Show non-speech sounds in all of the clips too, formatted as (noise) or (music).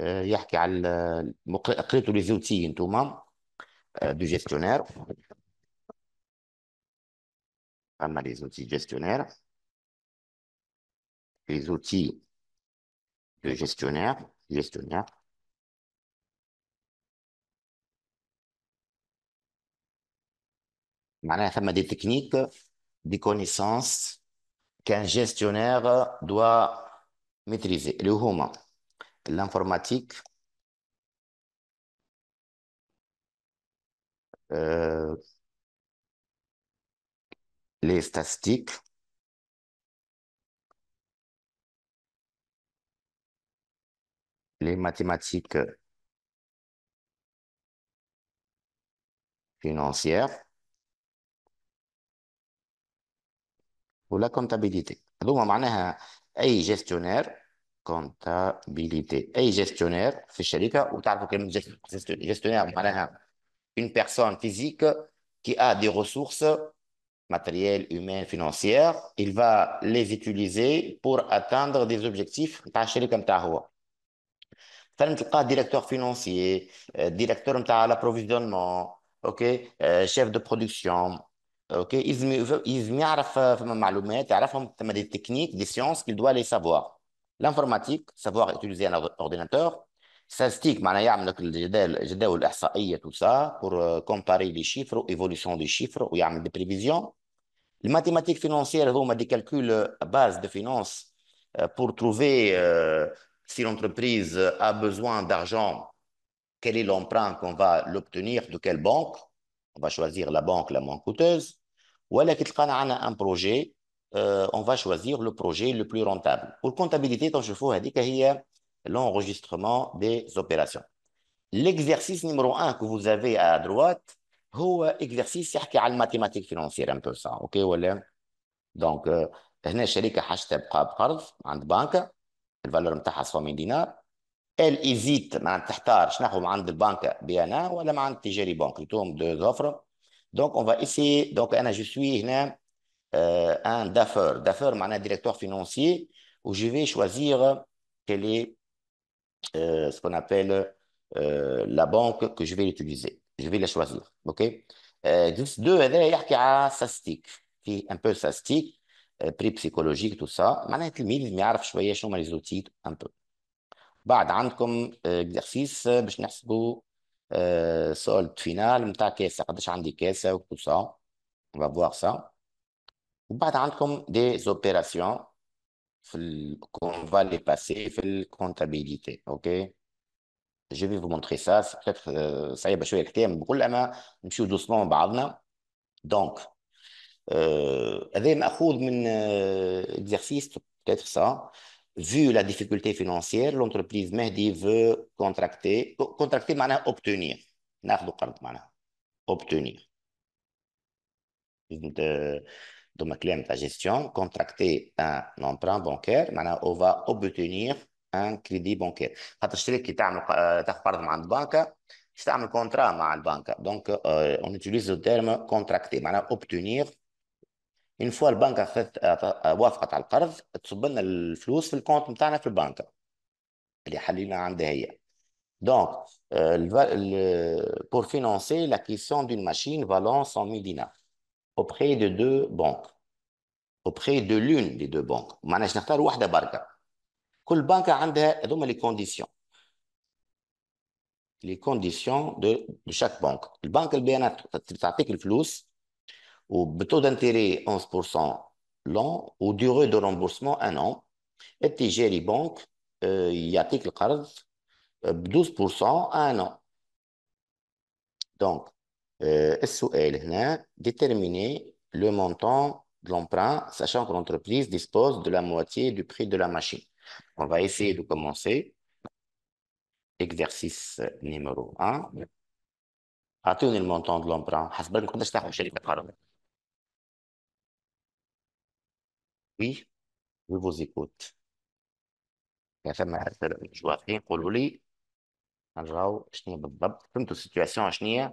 Il y a tous les outils du gestionnaire. Il y a les outils du gestionnaire. Les outils du gestionnaire. Il y a des techniques, des connaissances qu'un gestionnaire doit maîtriser. Le l'informatique, euh, les statistiques, les mathématiques financières ou la comptabilité. on a un gestionnaire comptabilité. Et gestionnaire, c'est hein, gestionnaire, hein, une personne physique qui a des ressources matérielles, humaines, financières. Il va les utiliser pour atteindre des objectifs. Directeur financier, euh, directeur de l'approvisionnement, ok euh, chef de production. Il va a des techniques, des sciences qu'il doit les savoir. L'informatique, savoir utiliser un ordinateur, et hein. tout ça, pour euh, comparer les chiffres, l'évolution des chiffres, ou des prévisions. Les mathématiques financières, des calculs à euh, base de finances euh, pour trouver si l'entreprise a besoin d'argent, quel est l'emprunt qu'on va l'obtenir, de quelle banque. On va choisir la banque la moins coûteuse. Ou alors, un projet, euh, on va choisir le projet le plus rentable. Pour comptabilité, donc, je vous dit qu'il y l'enregistrement des opérations. L'exercice numéro un que vous avez à droite, c'est exercice qui a la mathématique financière, un peu ça. OK, voilà. Donc, euh, هنا الشركة حاشتها banque. قرض عند de الفالور نتاعها 100 دينار ال ايزيت معناتها تحتار شناخذ عند البانكا بي انا ولا مع عند التجاري بانك قلت لهم دو زوفر دونك اون Donc, on va انا جو هنا euh, un d'affaires, d'affaires, manager directeur financier où je vais choisir quelle est euh, ce qu'on appelle euh, la banque que je vais utiliser, je vais la choisir, ok Deux, c'est-à-dire qu'il y a un peu de sastique, un peu sastique, prix psychologique, tout ça, c'est-à-dire que le mineur sait un peu comment les outils, un peu. Ensuite, comme exercice, l'exercice pour trouver la question finale de la caisse, je n'ai pas de caisse, tout ça, on va voir ça pas tant comme des opérations qu'on va les passer faire la comptabilité ok je vais vous montrer ça peut-être euh, ça y a pas choisi quelqu'un mais beaucoup d'ama je suis doucement un peu à nous donc eh c'est un exercice peut-être ça vu la difficulté financière l'entreprise Mehdi veut contracter contracter cest obtenir n'a pas de compte manne obtenir euh, donc ma client de la gestion, contracter un emprunt bancaire, maintenant on va obtenir un crédit bancaire. Quand je dis que tu euh, as parlé de la banque, c'est un contrat avec la banque. Donc, euh, on utilise le terme contracter, maintenant obtenir. Une fois la banque a fait la euh, euh, carte, elle a le flux sur le compte de la banque. Elle le fait Donc, Donc, pour financer l'acquisition d'une machine valant 100 000 dinars auprès de deux banques auprès de l'une des deux banques. Manage Nartar ou Barga. banque a les conditions Les conditions de, chaque banque. La banque, cest a fait le flux, ou le taux d'intérêt 11% long, ou durée de remboursement un an. Et géré gères les banques, euh, il y a le 12% euh, à un an. Donc, euh, SOL, déterminer le montant de l'emprunt, sachant que l'entreprise dispose de la moitié du prix de la machine. On va essayer de commencer. Exercice numéro 1. Attendez le montant de l'emprunt. Oui, je vous écoute. Je vois rien pour lui. Je vous rien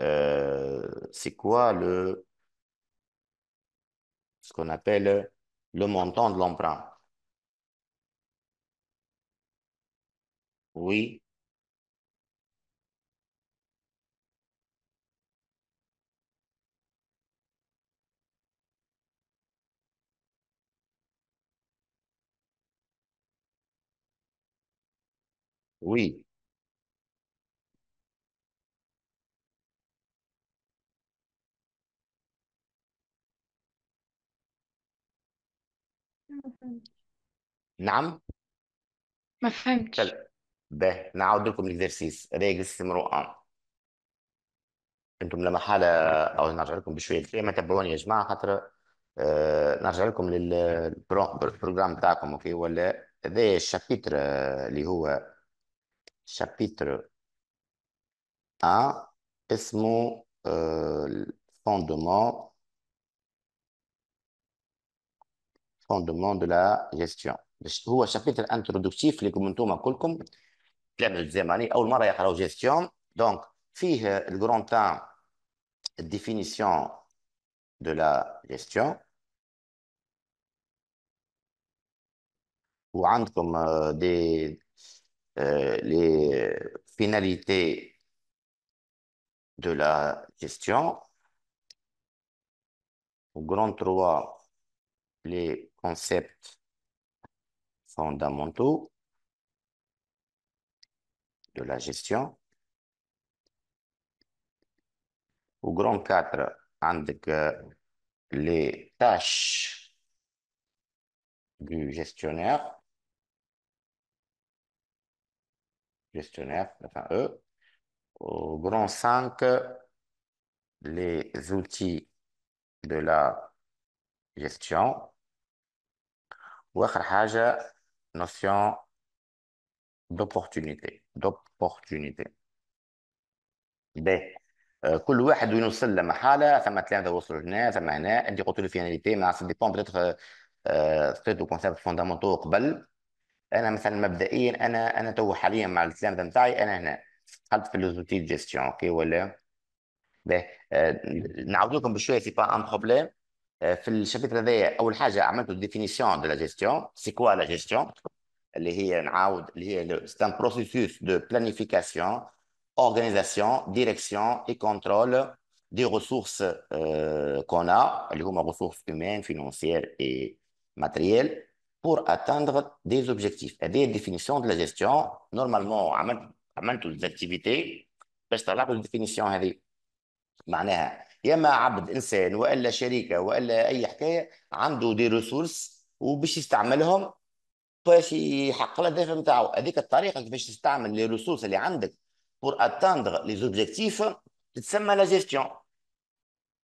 Euh, c'est quoi le ce qu'on appelle le montant de l'emprunt. Oui. Oui. نعم ما فهمتش تل- نعاود لكم الاكزرسيس ريغ استمروا انتم لما حالة او نرجع لكم بشوية كلمة تبعوني يا جماعة خاطر آه، نرجع لكم للبروجرام تاعكم اوكي ولا هذا الشابيتر آه، اللي هو شابيتر ا آه، اسمه آه، فوندمون de la gestion هو شابيتر le اللي لكم كلكم الزماني اول مره يقراو دونك de la gestion. Au grand 3, les concepts fondamentaux de la gestion. Au grand 4, les tâches du gestionnaire, gestionnaire, enfin Au grand 5, les outils de la gestion. واخر حاجه نوسيون دوبورتونيتي دوبورتونيتي باهي كل واحد وين وصل لمحاله ثم ثلاثه وصلوا هنا ثم هنا انت قلت له فيناليتي مع سي ديبون ستيت دو كونسيبت فوندامونتو قبل انا مثلا مبدئيا انا انا تو حاليا مع التلامذه نتاعي انا هنا دخلت في لوزوتي جيستيون اوكي ولا باهي نعاود لكم بشويه سي با ان بروبليم Le chapitre 2 a mis en une définition de la gestion. C'est quoi la gestion? C'est un processus de planification, organisation, direction et contrôle des ressources euh, qu'on a, les ressources humaines, financières et matérielles, pour atteindre des objectifs et des définitions de la gestion. Normalement, à les activités, ce sera là une définition. ياما عبد انسان والا شركه والا اي حكايه عنده دي ريسورس وباش يستعملهم باش يحقق الهدف نتاعو هذيك الطريقه كيفاش تستعمل لي ريسورس اللي عندك بور اتاندغ لي زوبجيكتيف تتسمى لا جيستيون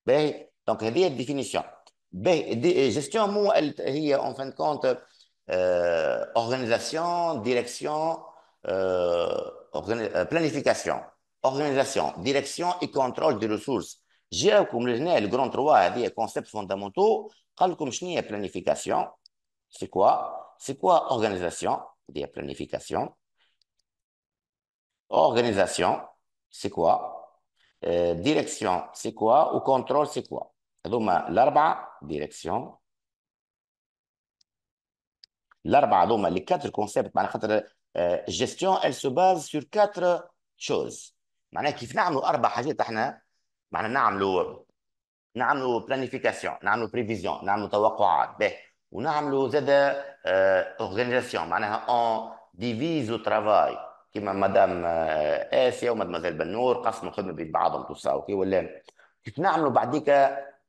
باهي دونك هذه الديفينيسيون باهي جيستيون مو هي اون فان كونت اورغانيزاسيون ديريكسيون بلانيفيكاسيون اورغانيزاسيون ديريكسيون اي كونترول دي ريسورس J'ai le grand roi et les concepts fondamentaux. Quand planification, c'est quoi C'est quoi Organisation, c'est planification? Organisation, c'est quoi euh, Direction, c'est quoi Ou contrôle, c'est quoi Donc, l'arba, direction. L'arba, les quatre concepts, la euh, gestion, elle se base sur quatre choses. Maintenant, ce معناها نعملوا نعملوا بلانيفيكاسيون نعملوا بريفيزيون نعملوا توقعات به ونعملوا زاد اورغانيزاسيون آه، معناها اون ديفيزو ترافاي كيما مدام آه، اسيا ومادمزال بنور قسموا الخدمه بين بعضهم توسا اوكي ولا كيف نعملوا بعديك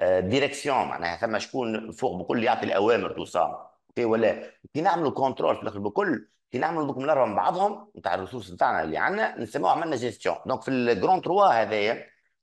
ديريكسيون آه، معناها ثم شكون فوق بكل يعطي الاوامر توسا اوكي ولا كي نعملوا كونترول في الاخر بكل كي نعملوا دوك من بعضهم نتاع الرسوس نتاعنا اللي عندنا نسموه عملنا جيستيون دونك في الجرون تروا هذايا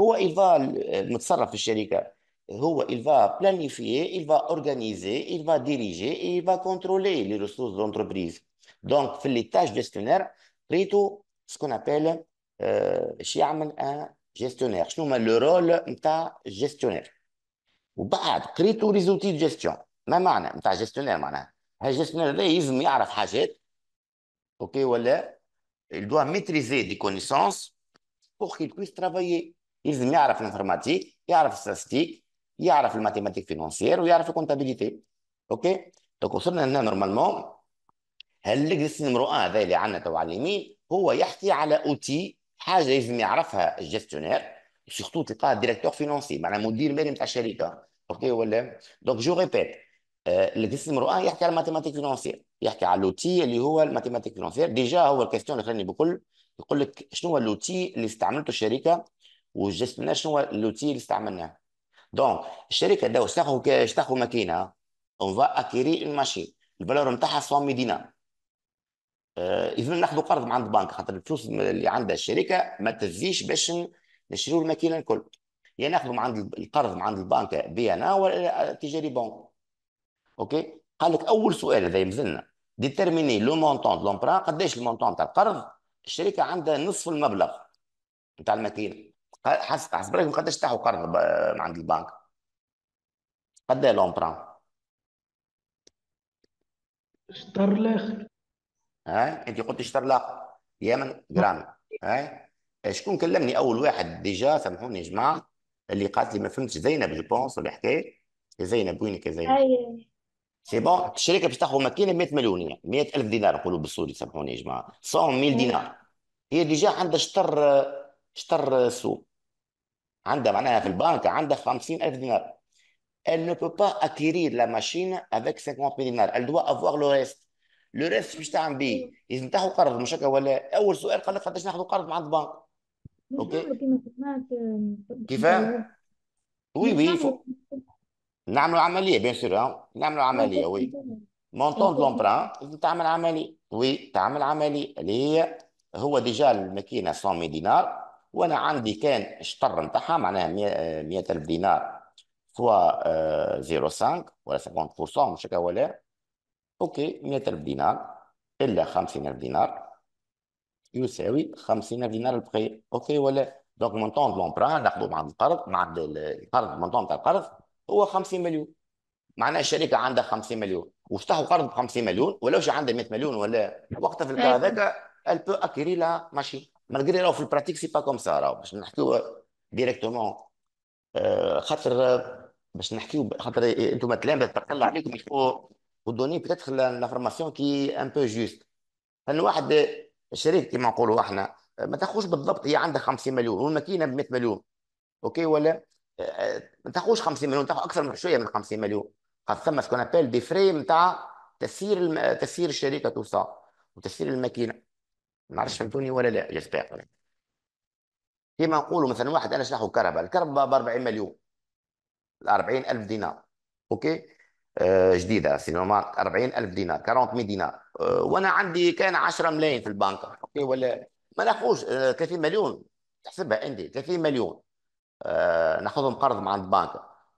هو il va متصرف في الشركه هو il va planifier il va organiser il va diriger et il va contrôler les ressources de donc في لي تاج جيستيونير قريتو سكون ابيل شي يعمل ان جيستيونير شنو هما لو رول نتاع جيستيونير وبعد قريتو لي زوتي دو جيستيون ما معنى نتاع جيستيونير معناها الجيستيونير هذا لازم يعرف حاجات اوكي ولا il doit maîtriser des connaissances pour qu'il puisse travailler يلزم يعرف الانفورماتيك يعرف ستاتستيك يعرف الماتيماتيك فينونسيير ويعرف الكونتابيليتي اوكي دونك وصلنا هنا نورمالمون هالاكزيس نمرو ان هذا اللي عندنا تو على اليمين هو يحكي على اوتي حاجه لازم يعرفها الجستيونير سورتو تلقاه ديريكتور فينونسي معناها مدير مالي نتاع الشركه اوكي ولا دونك جو ريبيت آه، الليكس نمرو ان آه يحكي على الماتيماتيك فينونسيير يحكي على الاوتي اللي هو الماتيماتيك فينونسيير ديجا هو الكيستيون اللي خلاني بكل يقول لك شنو هو لوتي اللي استعملته الشركه وجسمنا شنو لوتي اللي استعملناه دونك الشركه دو شنو تاخذ ماكينه اون فا اكيري اون ماشين الفالور نتاعها 100 دينار آه، اذا ناخذ قرض من عند البنك خاطر الفلوس اللي عندها الشركه ما تزيش باش نشريو الماكينه الكل يا يعني ناخذ من عند القرض من عند البنك بي ان ولا تجاري بون اوكي قال لك اول سؤال هذا يمزلنا ديترميني لو مونطون دو قداش المونطون تاع القرض الشركه عندها نصف المبلغ نتاع الماكينه حسب رايكم قداش تاعو قرض من عند البنك قداه ايه لومبران شطر ها انت قلت شطر يا من جرام (laughs) ها شكون كلمني اول واحد ديجا سامحوني يا جماعه اللي قالت لي ما فهمتش زينب جو بونس اللي حكيت يا زينب وينك يا زينب أيوة. سي بون الشركه باش تاخذ ماكينه 100 مليون يعني 100 الف دينار نقولوا بالسوري سامحوني يا جماعه 100 ميل دينار هي ديجا عندها شطر شطر سوق عندها معناها في البنك عندها 50000 دينار elle ne peut pas acquérir la machine avec 50 000 دينار elle doit avoir le reste لو ريست باش تعمل بيه لازم تاخذ قرض مش هكا ولا اول سؤال قال لك قداش ناخذ قرض مع البنك اوكي كيفاه وي وي نعملوا عمليه بيان سور نعملوا عمليه وي مونطون دو لومبران لازم تعمل عمليه وي تعمل عمليه اللي هي هو ديجا الماكينه 100 دينار وانا عندي كان الشطر نتاعها معناها 100000 آه، دينار سوا 0.5 آه، ولا 50% مش هكا ولا اوكي 100000 دينار الا 50000 دينار يساوي 50000 دينار البقيه اوكي ولا دونك مونطون دو لومبرا ناخذوا مع القرض مع القرض مونطون تاع القرض هو 50 مليون معناها الشركه عندها 50 مليون وفتحوا قرض ب 50 مليون ولا واش عندها 100 مليون ولا وقتها في الكار هذاك البو اكيري لا ماشين مالغري راهو في البراتيك سي با كوم سا راهو باش نحكيو ديريكتومون آه، خاطر باش نحكيو خاطر انتم تلامذه تطلع عليكم يفو ودوني بتاتخ لافورماسيون كي ان بو جوست فان واحد شريك كيما نقولوا احنا ما تاخذش بالضبط هي عندها 50 مليون والماكينه ب 100 مليون اوكي ولا ما تاخذش 50 مليون تاخذ اكثر من شويه من 50 مليون خاطر ثم سكون ابل دي فري نتاع تسيير الم... تسيير الشركه سا وتسيير الماكينه ما عرفتش فهمتوني ولا لا يا سباق كيما نقولوا مثلا واحد انا شرحه كهرباء الكهرباء ب 40 مليون 40 الف دينار اوكي آه جديده سي نورمال 40 الف دينار 40 دينار آه وانا عندي كان 10 ملايين في البنك اوكي ولا ما ناخذوش آه 30 مليون تحسبها انت 30 مليون آه، ناخذهم قرض من عند البنك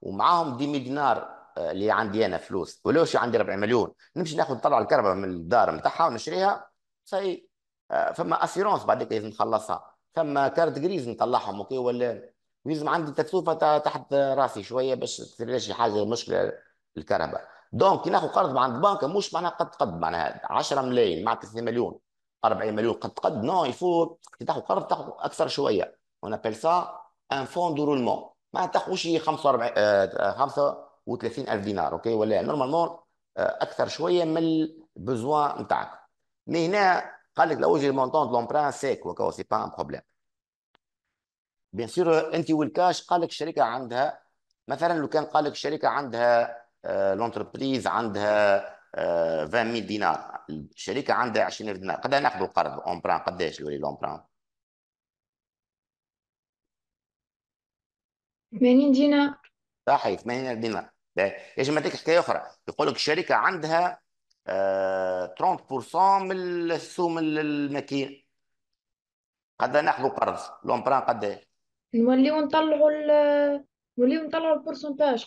ومعاهم مي دينار آه، اللي عندي انا فلوس ولو شي عندي 40 مليون نمشي ناخذ نطلع الكهرباء من الدار نتاعها ونشريها صحيح آه، فما اسيرونس بعدك لازم نخلصها فما كارت جريز نطلعهم اوكي ولا لازم عندي تكلفه تحت راسي شويه باش تصير شي حاجه مشكله الكهرباء دونك كي ناخذ قرض من عند البنك مش معناها قد قد معناها 10 ملايين معناها 2 مليون 40 مليون قد قد نو يفو كي تاخذ قرض تاخذ اكثر شويه اون ابيل سا ان فون دو رولمون ما شي 45 35 آه، الف دينار اوكي ولا نورمالمون آه، اكثر شويه من البزوان نتاعك مي هنا قال لك لو جي المونطون دو لومبران سيك وكو سي با ان بروبليم بيان سور انت والكاش قال لك الشركه عندها مثلا لو كان قال لك الشركه عندها آه، لونتربريز عندها 20000 آه، دينار الشركه عندها 20000 دينار قد إيه ناخذ القرض اونبران قداش يولي لونبران 80 دينار صحيح 80 دينار يجي ما حكايه اخرى يقول لك الشركه عندها 30% آه، من السوم الماكية قد ناخذ قرض لومبران قد ايش نوليو نطلعوا نوليو نطلعوا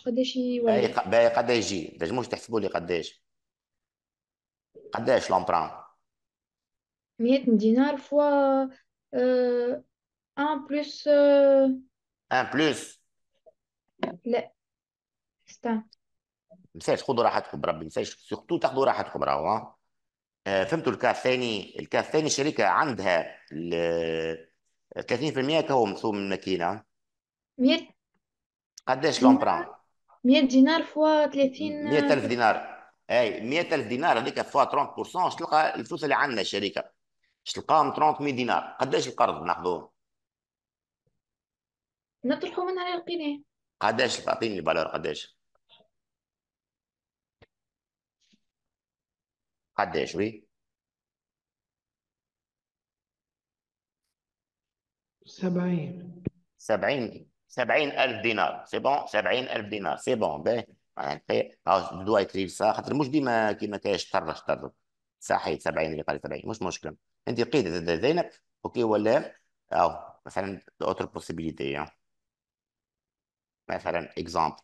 قد ايش يولي باهي قد يجي باش مش تحسبوا لي قد ايش قد ايش لومبران 100 دينار فوا أه... ان بلس أه... ان بلس لا استنى نساش خذوا راحتكم بربي نساش سيرتو تاخذوا راحتكم راهو آه، فهمتوا الكاف الثاني الكاف الثاني الشركه عندها 30% كهو مخصوم من الماكينه 100 قداش لومبران 100 دينار فوا 30 100000 دينار اي 100000 دينار هذيك فوا 30% اش تلقى الفلوس اللي عندنا الشركه اش تلقاهم 300 دينار قداش القرض ناخذوه نطرحوا من على قداش تعطيني البالور قداش قداش وي سبعين سبعين سبعين ألف دينار سي بون سبعين ألف دينار سي بون باهي دوا يكتب صح خاطر مش ديما كيما كاش طرش طر صحيح سبعين اللي قال سبعين مش مشكلة أنت قيد زينك أوكي ولا أو مثلا أوتر بوسيبيليتي مثلا إكزومبل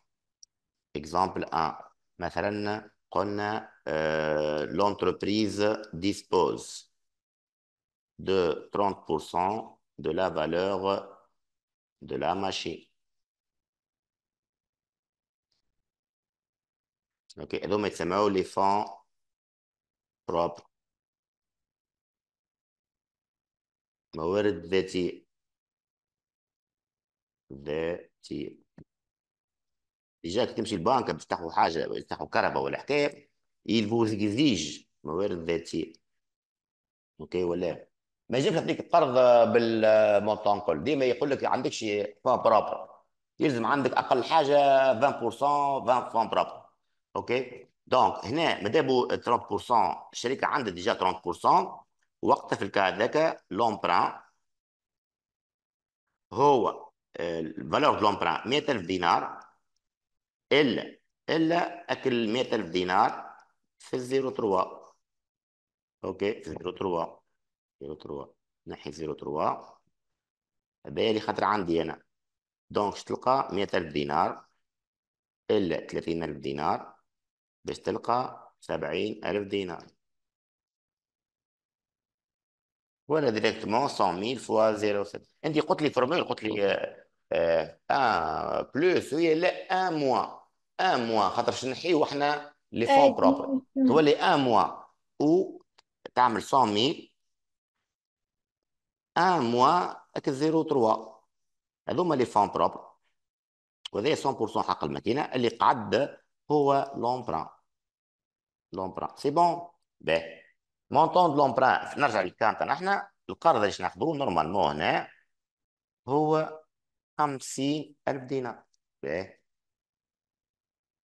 إكزومبل أن مثلا qu'on eh, l'entreprise dispose de 30% de la valeur de la machine. OK, et donc نسميو les fonds propres. est ديجا تمشي البنك باش تاخذ حاجه تاخذ كهرباء ولا حكايه يلفوزيج موارد ذاتيه اوكي ولا ما يجبش يعطيك قرض بالمونطون كل ديما يقول لك عندكش فون بروبر يلزم عندك اقل حاجه 20% 20 فون بروبر اوكي دونك هنا مادابو 30% الشركه عندها ديجا 30% وقتها في الكا ذاك لومبران هو آه، الفالور دو لومبران 100000 دينار الا الا اكل 100000 دينار في الزيرو تروا اوكي في زيرو تروا زيرو تروا نحي زيرو تروا بالي خاطر عندي انا دونك تلقى 100000 دينار الا 30000 دينار باش تلقى 70000 دينار ولا ديريكتومون 100000 فوا 0.7 انت قلت لي فورمول قلت لي آه، ان بلوس وهي لا ان موا ان موا خاطرش نحيو احنا لي فون بروبر تولي ان موا و تعمل 100000 ان موا زيرو 03 هذوما لي فون بروبر وهذا 100% حق الماكينه اللي قعد هو لومبران لومبران سي بون باهي مونطون دو لومبران نرجع للكان نحنا احنا القرض اللي ناخذوه نورمالمون هنا هو 50 ألف دينار calculer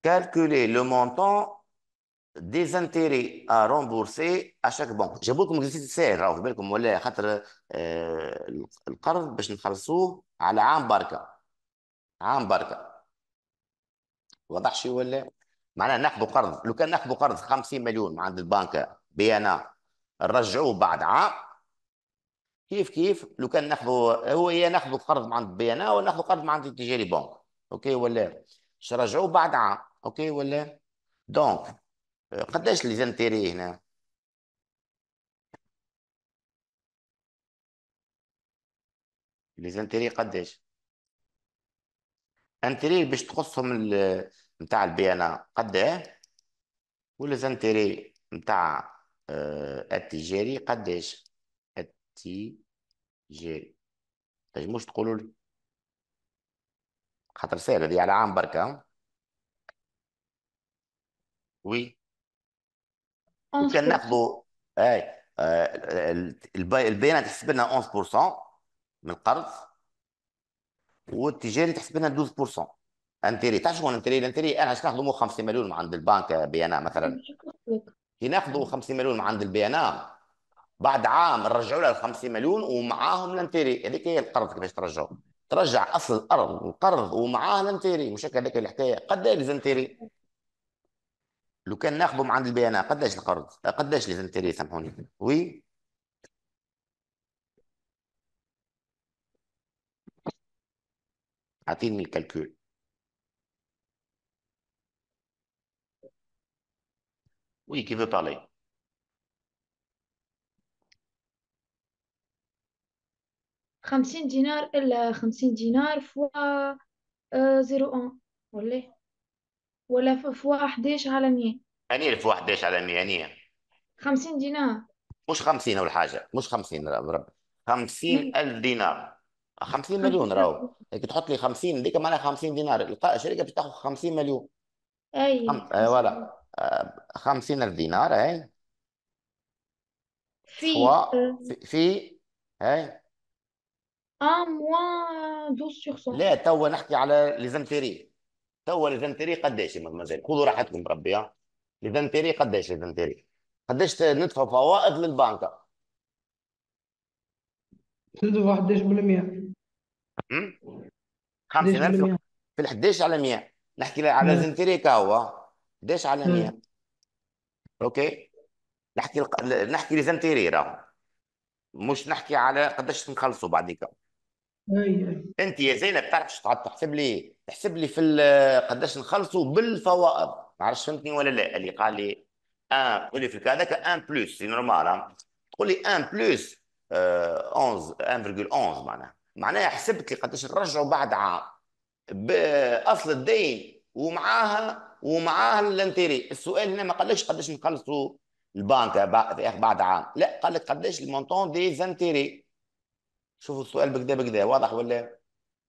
كالكولي لو مونطون ديزانتيري ا رومبورسي ا شاك بونك جابوا لكم اكزيسيس ساهل راهو في بالكم ولا خاطر القرض باش نخلصوه على عام بركه عام بركه واضح شي ولا معناها ناخذوا قرض لو كان ناخذوا قرض 50 مليون من عند البنك بي بيانا نرجعوه بعد عام كيف كيف لو كان ناخذوا هو يا ناخذوا قرض من عند بي ان ولا ناخذوا قرض من عند التجاري بنك اوكي ولا شرجعوا بعد عام اوكي ولا دونك قداش لي زانتيري هنا لي زانتيري قداش انتيري باش تقصهم نتاع البي ان قد ايه ولا زانتيري نتاع آه، التجاري قداش جاري تنجموش طيب، تقولوا لي خاطر سهله دي على عام بركه وي وكان ناخذوا اي البيانات تحسب لنا 11% من القرض والتجاري تحسب لنا 12% انتري تعرف شكون انتري الانتري انا اش ناخذوا 50 مليون من عند البنك بيانا مثلا كي ناخذوا 50 مليون من عند البيانا بعد عام رجعوا لها 50 مليون ومعاهم الانتيري هذيك هي القرض كيفاش ترجعوا ترجع اصل الارض والقرض ومعاه الانتيري مش هكا هذيك الحكايه قداش الانتيري لو كان ناخذه من عند البيانات قداش القرض قداش الانتيري سامحوني وي اعطيني الكالكول وي كيف parler خمسين دينار إلا خمسين دينار فوا آه، زيرو أون ولا ولا فوا حداش على مية يعني فوا حداش على مية يعني خمسين دينار مش خمسين أول حاجة مش خمسين رب خمسين ألف دينار خمسين مليون راهو هيك تحط لي خمسين ديك معناها خمسين دينار الشركة باش تاخذ خمسين مليون أي خم... فوالا آه، آه، خمسين ألف دينار أي في في, في... أي ان موان 12 لا توا نحكي على ليزانتيري توا ليزانتيري قداش مازال خذوا راحتكم بربي ها ليزانتيري قداش ليزانتيري قداش ندفع فوائد للبنكه تدفع 11% 50 في ال 11 على 100 نحكي على ليزانتيري كهو قداش على 100 اوكي نحكي نحكي ليزانتيري راهو مش نحكي على قداش نخلصوا بعديك اي اي انت يا زينب تعرف شو تعاد تحسب لي تحسب لي في قداش نخلصوا بالفوائض ما عرفتش فهمتني ولا لا اللي قال لي ان قولي لي في هذاك ان بلس سي نورمال أه. تقول لي ان بلس 11 أه، 1.11 معناها معناها حسبت لي قداش نرجعوا بعد عام باصل الدين ومعاها ومعاها الانتيري السؤال هنا ما قالكش قداش نخلصوا البنك بعد بعد عام لا قال لك قداش المونتون دي زانتيري شوفوا السؤال بكذا بكذا واضح ولا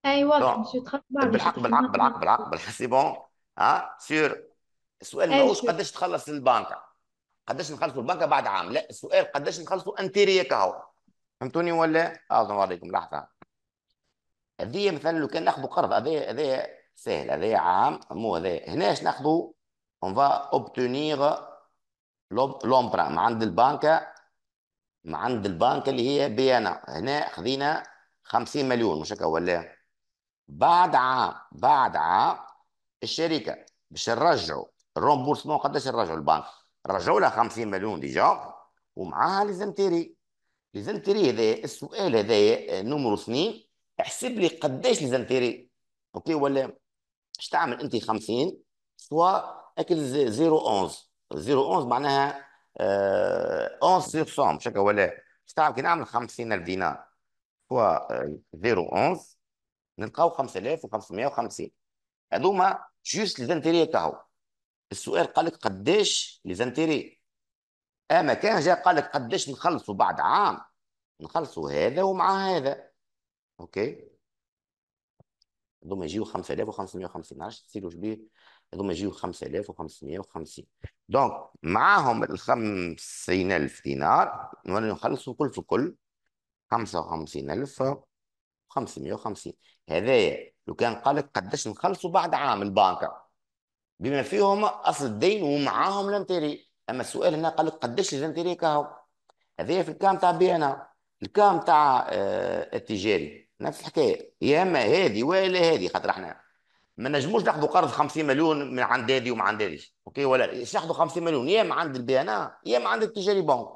اي واضح دونك نعم. مسيو بالحق بالحق بالحق بالحق بالحق سي بون ها سير السؤال ماهوش قداش تخلص البنكة قداش نخلصوا البنكة بعد عام لا السؤال قداش نخلصوا انتيريا هو فهمتوني ولا اه نوريكم لحظة هذه مثلا لو كان ناخذ قرض هذا هذا سهل هذا عام مو هذا هناش ناخذوا فا اوبتونيغ obtenir من عند البنكة عند البنك اللي هي بيانا هنا خذينا 50 مليون مش هكا ولا بعد عام بعد عام الشركه باش نرجعوا الرومبورسمون قداش نرجعوا البنك رجعوا لها 50 مليون ديجا ومعاها لازم تيري لازم تيري هذا السؤال هذا آه، نمرو سنين احسب لي قداش لازم تيري اوكي ولا اش تعمل انت 50 سوا اكل 011 011 معناها 11 sur 100 مش هكا ولا باش تعرف كي نعمل 50000 دينار فوا آه، 011 نلقاو 5550 هذوما جوست ليزانتيري كاهو السؤال قال لك قداش ليزانتيري اما آه، كان جا قال لك قداش نخلصوا بعد عام نخلصوا هذا ومع هذا اوكي هذوما يجيو 5550 عرفت تصيروا بيه هذوما يجيو 5550 دونك معاهم ال 50000 دينار نخلصوا كل في كل 55550 هذايا لو كان قال لك قداش نخلصوا بعد عام البنكة بما فيهم أصل الدين ومعاهم لانتيري أما السؤال هنا قال لك قداش لانتيري كاهو هذايا في الكام تاع بي انا الكام تاع آه، التجاري نفس الحكاية يا إما هذه ولا هذه خاطر احنا ما نجموش ناخذوا قرض 50 مليون من عند هذه ومن عند هذه اوكي ولا ناخذوا 50 مليون يا من عند البي ان يا من عند التجاري بانك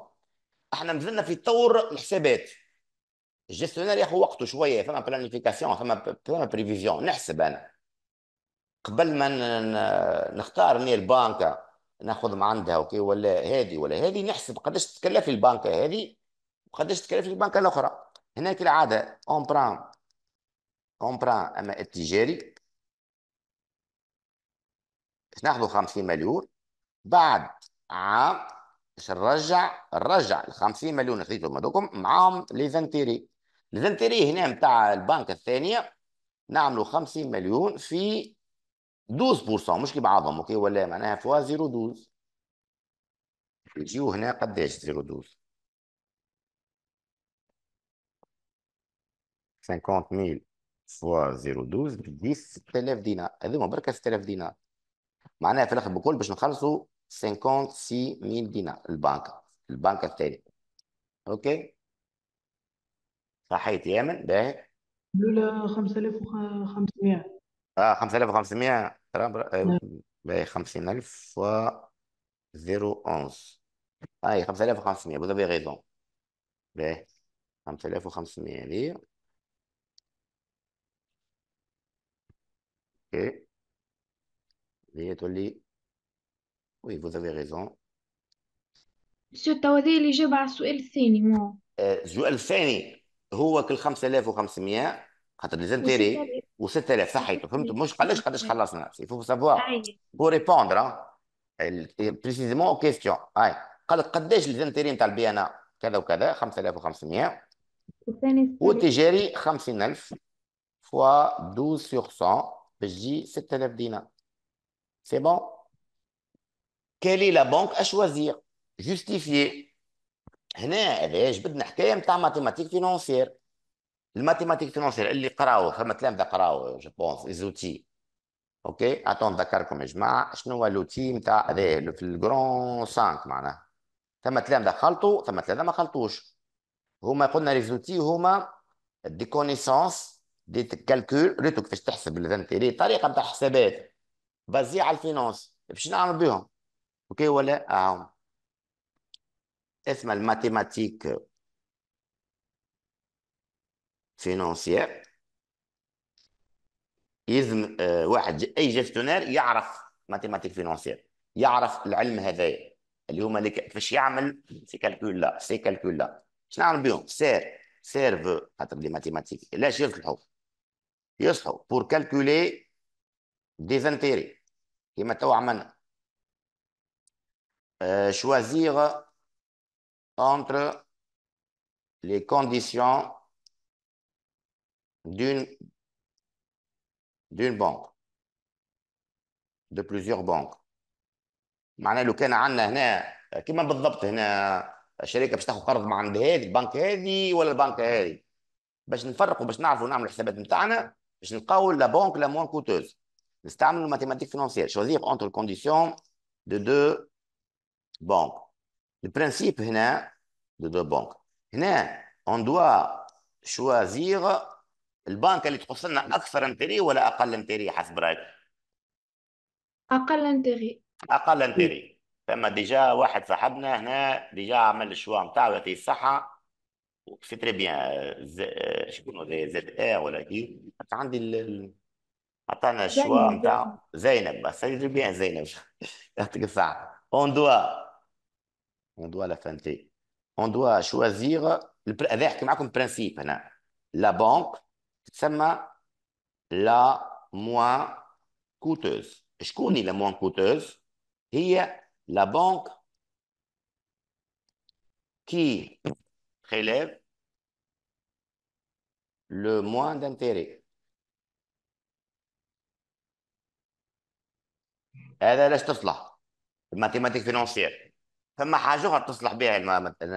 احنا مازلنا في طور الحسابات الجستيونير ياخذ وقته شويه فما بلانيفيكاسيون فما فما بريفيزيون نحسب انا قبل ما نختار ني البانكا ناخذ من عندها اوكي ولا هذه ولا هذه نحسب قداش تكلف البانكا هذه وقداش تكلف البانكا الاخرى هنا كالعاده اون بران اون بران اما التجاري ناخذ 50 مليون بعد عام باش نرجع نرجع ال 50 مليون خذيتهم هذوكم معاهم لي زانتيري الزنتيري هنا نتاع البنك الثانيه نعملوا 50 مليون في 12% مش كي بعضهم اوكي ولا معناها فوا 0.12 يجيو هنا قداش 0.12 50 ميل فوا 0.12 بدي 6000 دينار هذوما برك 6000 دينار معناها في الاخر بكل باش نخلصوا 56000 دينار البنكة البنكة الثاني اوكي صحيت يا من باهي الاولى 5500 اه 5500 آه، نعم. باهي 50000 و 011 اي 5500 vous avez raison باهي 5500 هذه اوكي هي تقول لي وي فوز افي ريزون سو توا هذا اللي جاوب على السؤال الثاني مو السؤال الثاني هو كل 5500 خاطر ليزانتيري و 6000 صحيت فهمت مش قداش قداش خلصنا سي فو سافوار بو ريبوندر بريسيزمون او كيستيون هاي قال قداش قداش ليزانتيري نتاع البي ان كذا وكذا 5500 والتجاري 50000 فوا 12 سور 100 باش تجي 6000 دينار C'est bon Quelle est la banque à choisir Justifier. هنا علاش بدنا حكايه نتاع ماتيماتيك فينونسيير الماتيماتيك فينونسيير اللي قراو فما تلامذه قراو جو بونس زوتي اوكي اتون نذكركم يا جماعه شنو هو لوتي نتاع هذا في الجرون 5 معناها ثم تلامذه خلطوا فما تلامذه ما خلطوش هما قلنا لي زوتي هما دي كونيسونس دي كالكول ريتو كيفاش تحسب الانتيري طريقه نتاع حسابات بازي على الفينانس باش نعمل بهم اوكي ولا هاهم اسمها الماتيماتيك فينانسيير يلزم آه، واحد اي جيستونير يعرف ماتيماتيك فينانسيير يعرف العلم هذايا اللي هما اللي كيفاش يعمل سي كالكول لا سي كالكول لا شنو نعمل بهم سير سيرف خاطر لي ماتيماتيك علاش يصلحوا يصلحوا بور كالكولي ديزانتيري كيما تو عملنا euh, choisir entre les conditions d'une d'une banque de plusieurs banques معناها لو كان عندنا هنا كيما بالضبط هنا الشركه باش تاخذ قرض من عند هذه البنك هذه ولا البنك هذه باش نفرقوا باش نعرفوا نعملوا الحسابات نتاعنا باش نلقاو لا بنك لا موان كوتوز نستعمل الماتيماتيك فينونسيير شوزيغ اونتر كونديسيون دو دو بونك البرانسيب هنا دو دو بونك هنا اون دوا شوازيغ البنك اللي لنا اكثر انتري ولا اقل انتري حسب رايك اقل انتري اقل انتري فما ديجا واحد صاحبنا هنا ديجا عمل الشوا نتاعو يعطيه الصحه سي تري بيان شكون زد ا ولا كي عندي Attends un choix en temps. Zainab, ça dit bien Zainab. On doit, on doit la feinter. On doit choisir, هذا يحكي معكم principe, هنا. Hein, la banque تسمى la moins coûteuse. شكون هي la moins coûteuse? هي la banque qui prélève le moins d'intérêt. هذا لاش تصلح الماتيماتيك فينونسيير فما حاجه اخرى تصلح بها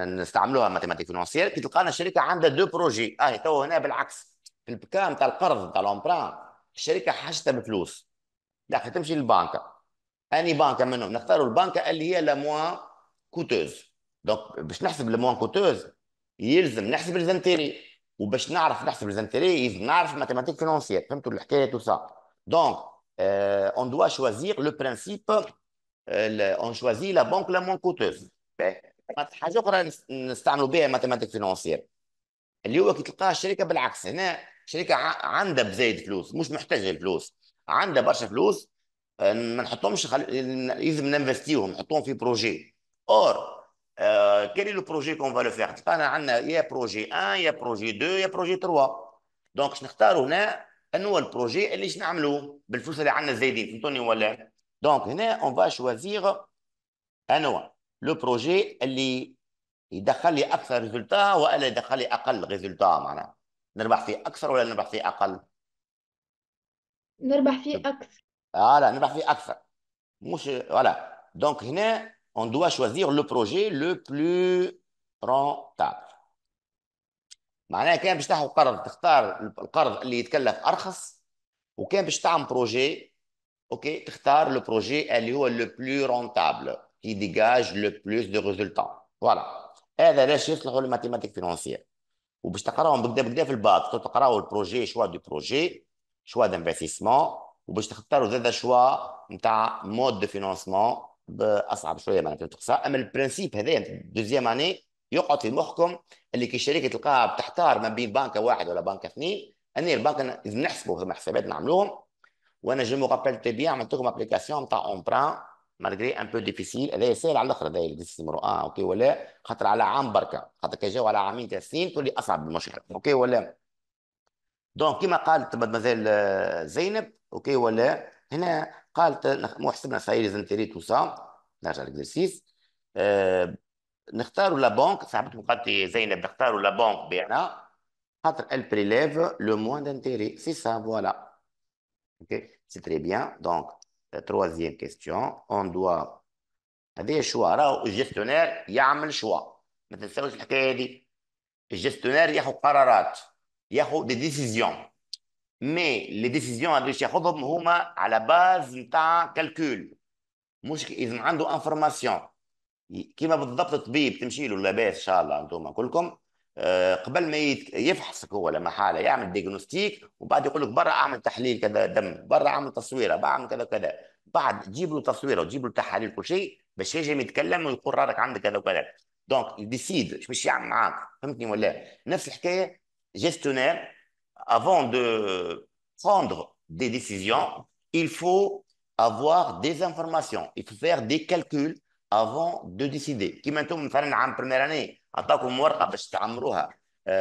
نستعملوها الماتيماتيك فينونسيير كي تلقانا الشركه عندها دو بروجي اهي تو هنا بالعكس في البكا نتاع القرض نتاع لومبران الشركه حاجتها بفلوس داخل تمشي للبنكه اني بنكه منهم نختاروا البنكه اللي هي لا موان كوتوز دونك باش نحسب لا موان كوتوز يلزم نحسب الزنتيري وباش نعرف نحسب الزنتيري يلزم نعرف ماتيماتيك فينونسيير فهمتوا الحكايه تو سا دونك Euh, on doit choisir le principe euh, on choisit la banque la moins coûteuse حاجه اخرى نستعملوا بها ماتيماتيك فينونسيير اللي هو كي تلقاها الشركه بالعكس هنا شركه عندها بزايد فلوس مش محتاجه الفلوس عندها برشا فلوس آه، ما نحطهمش خل... ننفستيهم نحطهم في بروجي اور كيل لو بروجي كون فالو فيغ تلقانا عندنا يا بروجي 1 يا بروجي 2 يا بروجي 3 دونك باش نختاروا هنا انه هو البروجي اللي نعملوه بالفلوس اللي عندنا زايدين فهمتوني ولا دونك هنا اون فا شوازيغ انواع لو بروجي اللي يدخل لي اكثر ريزولتا والا يدخل لي اقل ريزولتا معناها نربح فيه اكثر ولا نربح فيه اقل نربح فيه اكثر اه لا نربح فيه اكثر مش فوالا دونك هنا اون دوا choisir لو بروجي لو بلو رونتابل معناها كان باش تاخذ قرض تختار القرض اللي يتكلف ارخص وكان باش تعمل بروجي اوكي تختار لو بروجي اللي هو لو بلو رونتابل كي ديجاج لو بلوس دو ريزولتان فوالا هذا علاش يصلحوا للماتيماتيك فينونسيير وباش تقراهم بكدا بكدا في الباط تقراو البروجي شوا دو بروجي شوا دانفستيسمون وباش تختاروا زاد شوا نتاع مود دو فينونسمون باصعب شويه معناتها تقصى اما البرانسيب هذايا دوزيام اني يقعد في مخكم اللي كي الشركه تلقاها بتحتار ما بين بنكه واحد ولا بنكه اثنين اني البنك اذا نحسبوا في حسابات نعملوهم وانا جو مو رابيل تي بيان عملت لكم ابليكاسيون تاع امبران مالغري ان بو ديفيسيل هذا ساهل على الاخر هذا الاكزيس نيميرو 1 اوكي ولا خاطر على عام بركه خاطر كي جاو على عامين ثلاث سنين تولي اصعب المشكله اوكي ولا دونك كيما قالت مازال آه، زينب اوكي ولا هنا قالت مو حسبنا سايريز انتيري تو سا نرجع للاكزرسيس آه، Ne répare la banque, ça a pas la banque, elle qu'elle prélève le moins d'intérêt. C'est ça, voilà. c'est très bien. Donc, la troisième question. On doit. Le choix, le gestionnaire, il a un choix. Le c'est que je dis, gestionnaire, il a des décisions, mais les décisions, il a des ils ont à la base un calcul. Ils ont des informations. كيما بالضبط الطبيب تمشي له لاباس ان شاء الله انتم كلكم آه، قبل ما يفحصك هو لما حاله يعمل ديجنوستيك وبعد يقول لك برا اعمل تحليل كذا دم برا اعمل تصويره بعمل كذا كذا بعد تجيب له تصويره وتجيب له تحاليل كل شيء باش يجي يتكلم ويقول راك عندك كذا وكذا دونك ديسيد اش باش يعمل معاك فهمتني ولا نفس الحكايه جيستونير افون دو بروندر دي ديسيزيون il faut avoir des informations il faut faire des calculs افون دو ديسيدي كيما انتم مثلا عام بريمير اني عطاكم ورقه باش تعمروها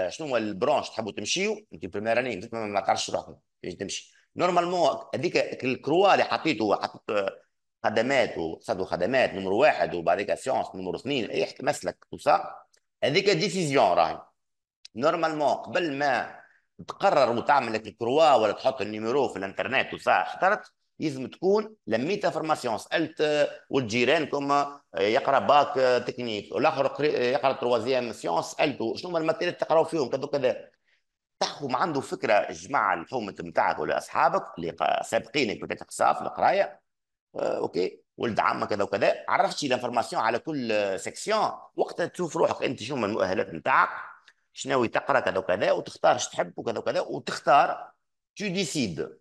شنو هو البرونش تحبوا تمشيو انت بريمير اني ما, تعرفش روحكم باش تمشي نورمالمون هذيك الكروا اللي حطيته حطيت خدمات واقتصاد وخدمات نمر واحد وبعديك سيونس نمر اثنين اي مسلك وسا هذيك ديسيزيون راهي نورمالمون قبل ما تقرر وتعمل لك الكروا ولا تحط النيميرو في الانترنت وسا اخترت لازم تكون لميتها فورماسيون سالت آه، ولد جيرانكم آه، يقرا باك آه، تكنيك والاخر يقرا تروازيام سيونس سالته شنو هما الماتيريال اللي تقراو فيهم كذا وكذا تحكم عنده فكره الجماعه الحومه نتاعك ولا اصحابك اللي سابقينك بدات اقصاف في القرايه اوكي ولد عمك كذا وكذا شي لانفورماسيون على كل سيكسيون وقتها تشوف روحك انت شنو المؤهلات نتاعك شناوي تقرا كذا وكذا وتختار ايش تحب وكذا وكذا وتختار تو ديسيد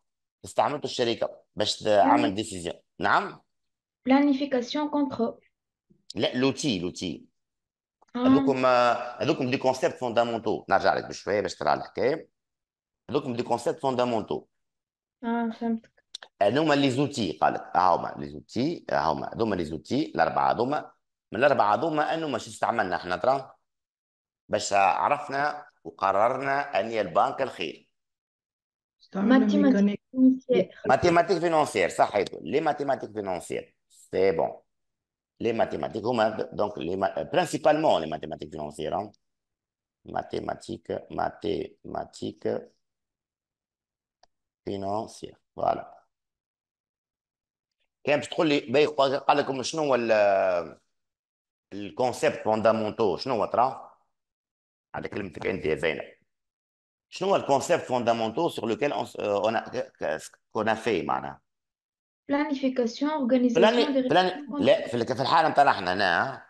استعملته الشركة باش تعمل ديسيزيون نعم بلانيفيكاسيون كونترول لا لوتي لوتي هذوكم هذوكم دي كونسيبت فوندامونتو نرجع لك بشوية باش ترى الحكاية هذوكم دي كونسيبت فوندامونتو اه فهمتك هذوما لي زوتي قالك هاوما لي زوتي هاوما هذوما لي زوتي الأربعة هذوما من الأربعة هذوما أنو مش استعملنا احنا ترى باش عرفنا وقررنا أن هي البنك الخير Mathématiques financières. Mathématiques Les mathématiques financières, c'est bon. Les mathématiques, donc les, euh, principalement les mathématiques financières. Hein. Mathématiques, mathématiques financières. Voilà. كان باش تقول لي قال لكم شنو هو الكونسيبت فوندامونتو شنو هو ترى؟ شنو هو الكونسيبت فوندامونتو سور لوكيل اون كون في معناها بلانيفيكاسيون اورغانيزاسيون لا في الحاله نتاعنا احنا هنا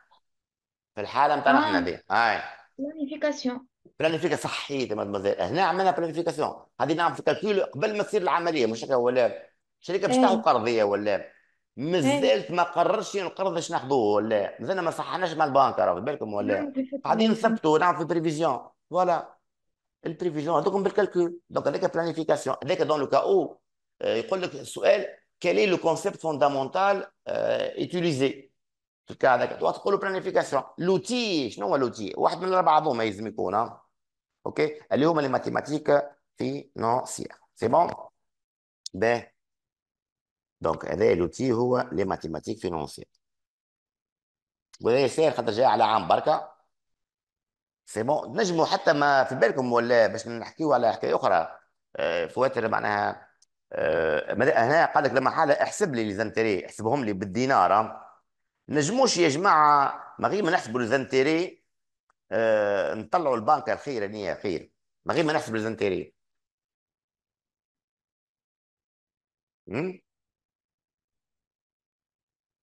في الحاله نتاعنا احنا دي اي بلانيفيكاسيون بلانيفيكاسيون صحيت مادموزيل هنا عملنا بلانيفيكاسيون هذه نعمل في كالكول قبل ما تصير العمليه مش هكا ولا شركه باش تاخذ إيه. قرضيه ولا مازالت إيه. ما قررش القرض باش ناخذوه ولا مازلنا ما صحناش مع البنك راه في بالكم ولا نعم، قاعدين نثبتوا نعمل في بريفيزيون فوالا Elle prévise, elle fait calcul. Donc, avec la planification, dans le cas où, il faut lequel, quel est le concept fondamental utilisé? En tout cas, avec la planification, l'outil, je planification l'outil non l'outil, je ne sais pas, il faut lequel. ok est où, mais les mathématiques financières. C'est bon? Bien. Donc, elle est l'outil où, les mathématiques financières. Vous voyez, c'est elle qui a fait la سي بون نجموا حتى ما في بالكم ولا باش نحكيو على حكايه اخرى آه، فواتر معناها آه، هنا قال لك لما حاله احسب لي ليزانتيري احسبهم لي بالدينار آه. نجموش يا جماعه ما غير ما نحسبوا ليزانتيري نطلعوا البنك الخير هنيا خير ما غير ما نحسبوا ليزانتيري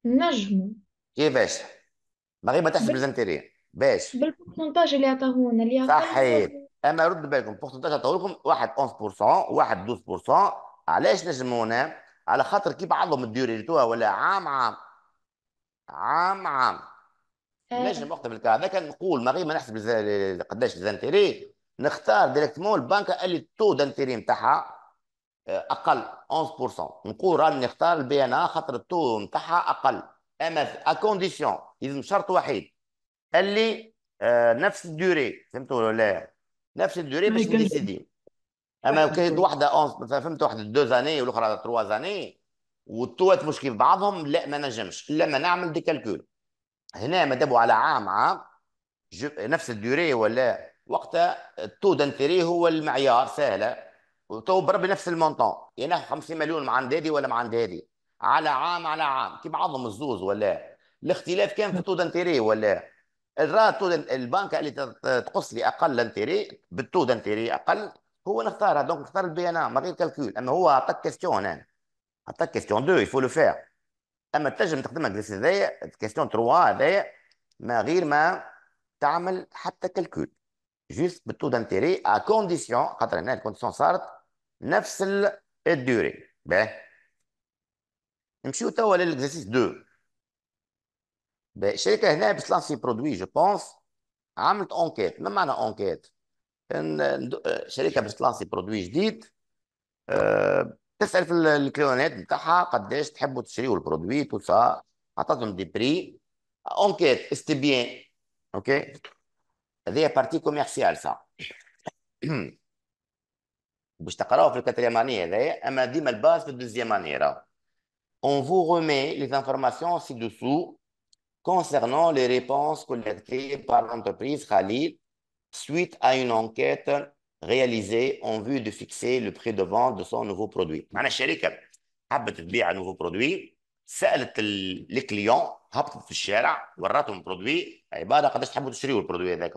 نجموا كيفاش ما غير ما تحسب ليزانتيري باش بالبورسنتاج اللي عطاهونا اللي عطاهونا صحيح اما رد بالكم البورسنتاج لكم واحد 11% واحد 12% علاش نجمونا على خاطر كي بعضهم الديوري ولا عام عام عام عام آه. نجم وقت بالكا هذا هذاك نقول ما غير ما نحسب قداش الزانتيري نختار ديريكتمون البنكه اللي التو دانتيري نتاعها آه، اقل 11% نقول راني نختار البي ان ا خاطر التو نتاعها اقل اما اكونديسيون يلزم شرط وحيد قال لي آه، نفس الدوري فهمت ولا لا نفس الدوري باش نديسيدي اما كانت واحده اونس فهمت واحده دو زاني والاخرى تروا زاني والتوات مش كيف بعضهم لا ما نجمش الا ما نعمل دي كالكول هنا ما دابوا على عام عام نفس الدوري ولا وقتها التو دانتيري هو المعيار سهله وتو بربي نفس المونتون يعني 50 مليون مع عند هذه ولا مع عند هذه على عام على عام كي بعضهم الزوز ولا الاختلاف كان في نعم. التو دانتيري ولا الراتو البنك اللي تقص لي اقل لانتيري بالتو دانتيري اقل هو نختارها دونك نختار البي ان ا من غير كالكول اما هو عطاك كيستيون انا عطاك كيستيون دو يفو لو فير اما تنجم تخدمها كيس هذايا كيستيون تروا هذايا ما غير ما تعمل حتى كالكول جوست بالتو دانتيري ا كونديسيون خاطر هنا الكونديسيون صارت نفس الديوري باهي نمشيو توا للاكزرسيس 2 Be, chercher à ne pas se produit, je pense. Amener enquête, enquête. se euh, produit. Je dis, tu as, tu le produit, tout ça, a prix. Enquête, c'est bien, C'est la partie commerciale. Busta vous de la quatrième manière. On On vous remet les informations ci-dessous concernant les réponses collectées par l'entreprise Khalil suite à une enquête réalisée en vue de fixer le prix de vente de son nouveau produit. معنى الشركة حبت تبيع نوفو برودوي سالت لي كليون هبطوا في الشارع وراتهم برودوي عباره قداش تحبوا تشريوا البرودوي هذاك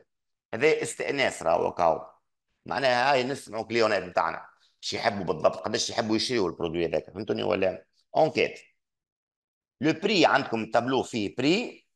هذا استئناس راهو هكاو معناها هاي نسمعوا كليونات نتاعنا شي يحبوا بالضبط قداش يحبوا يشريوا البرودوي هذاك فهمتوني ولا انكيت لو بري عندكم تابلو فيه بري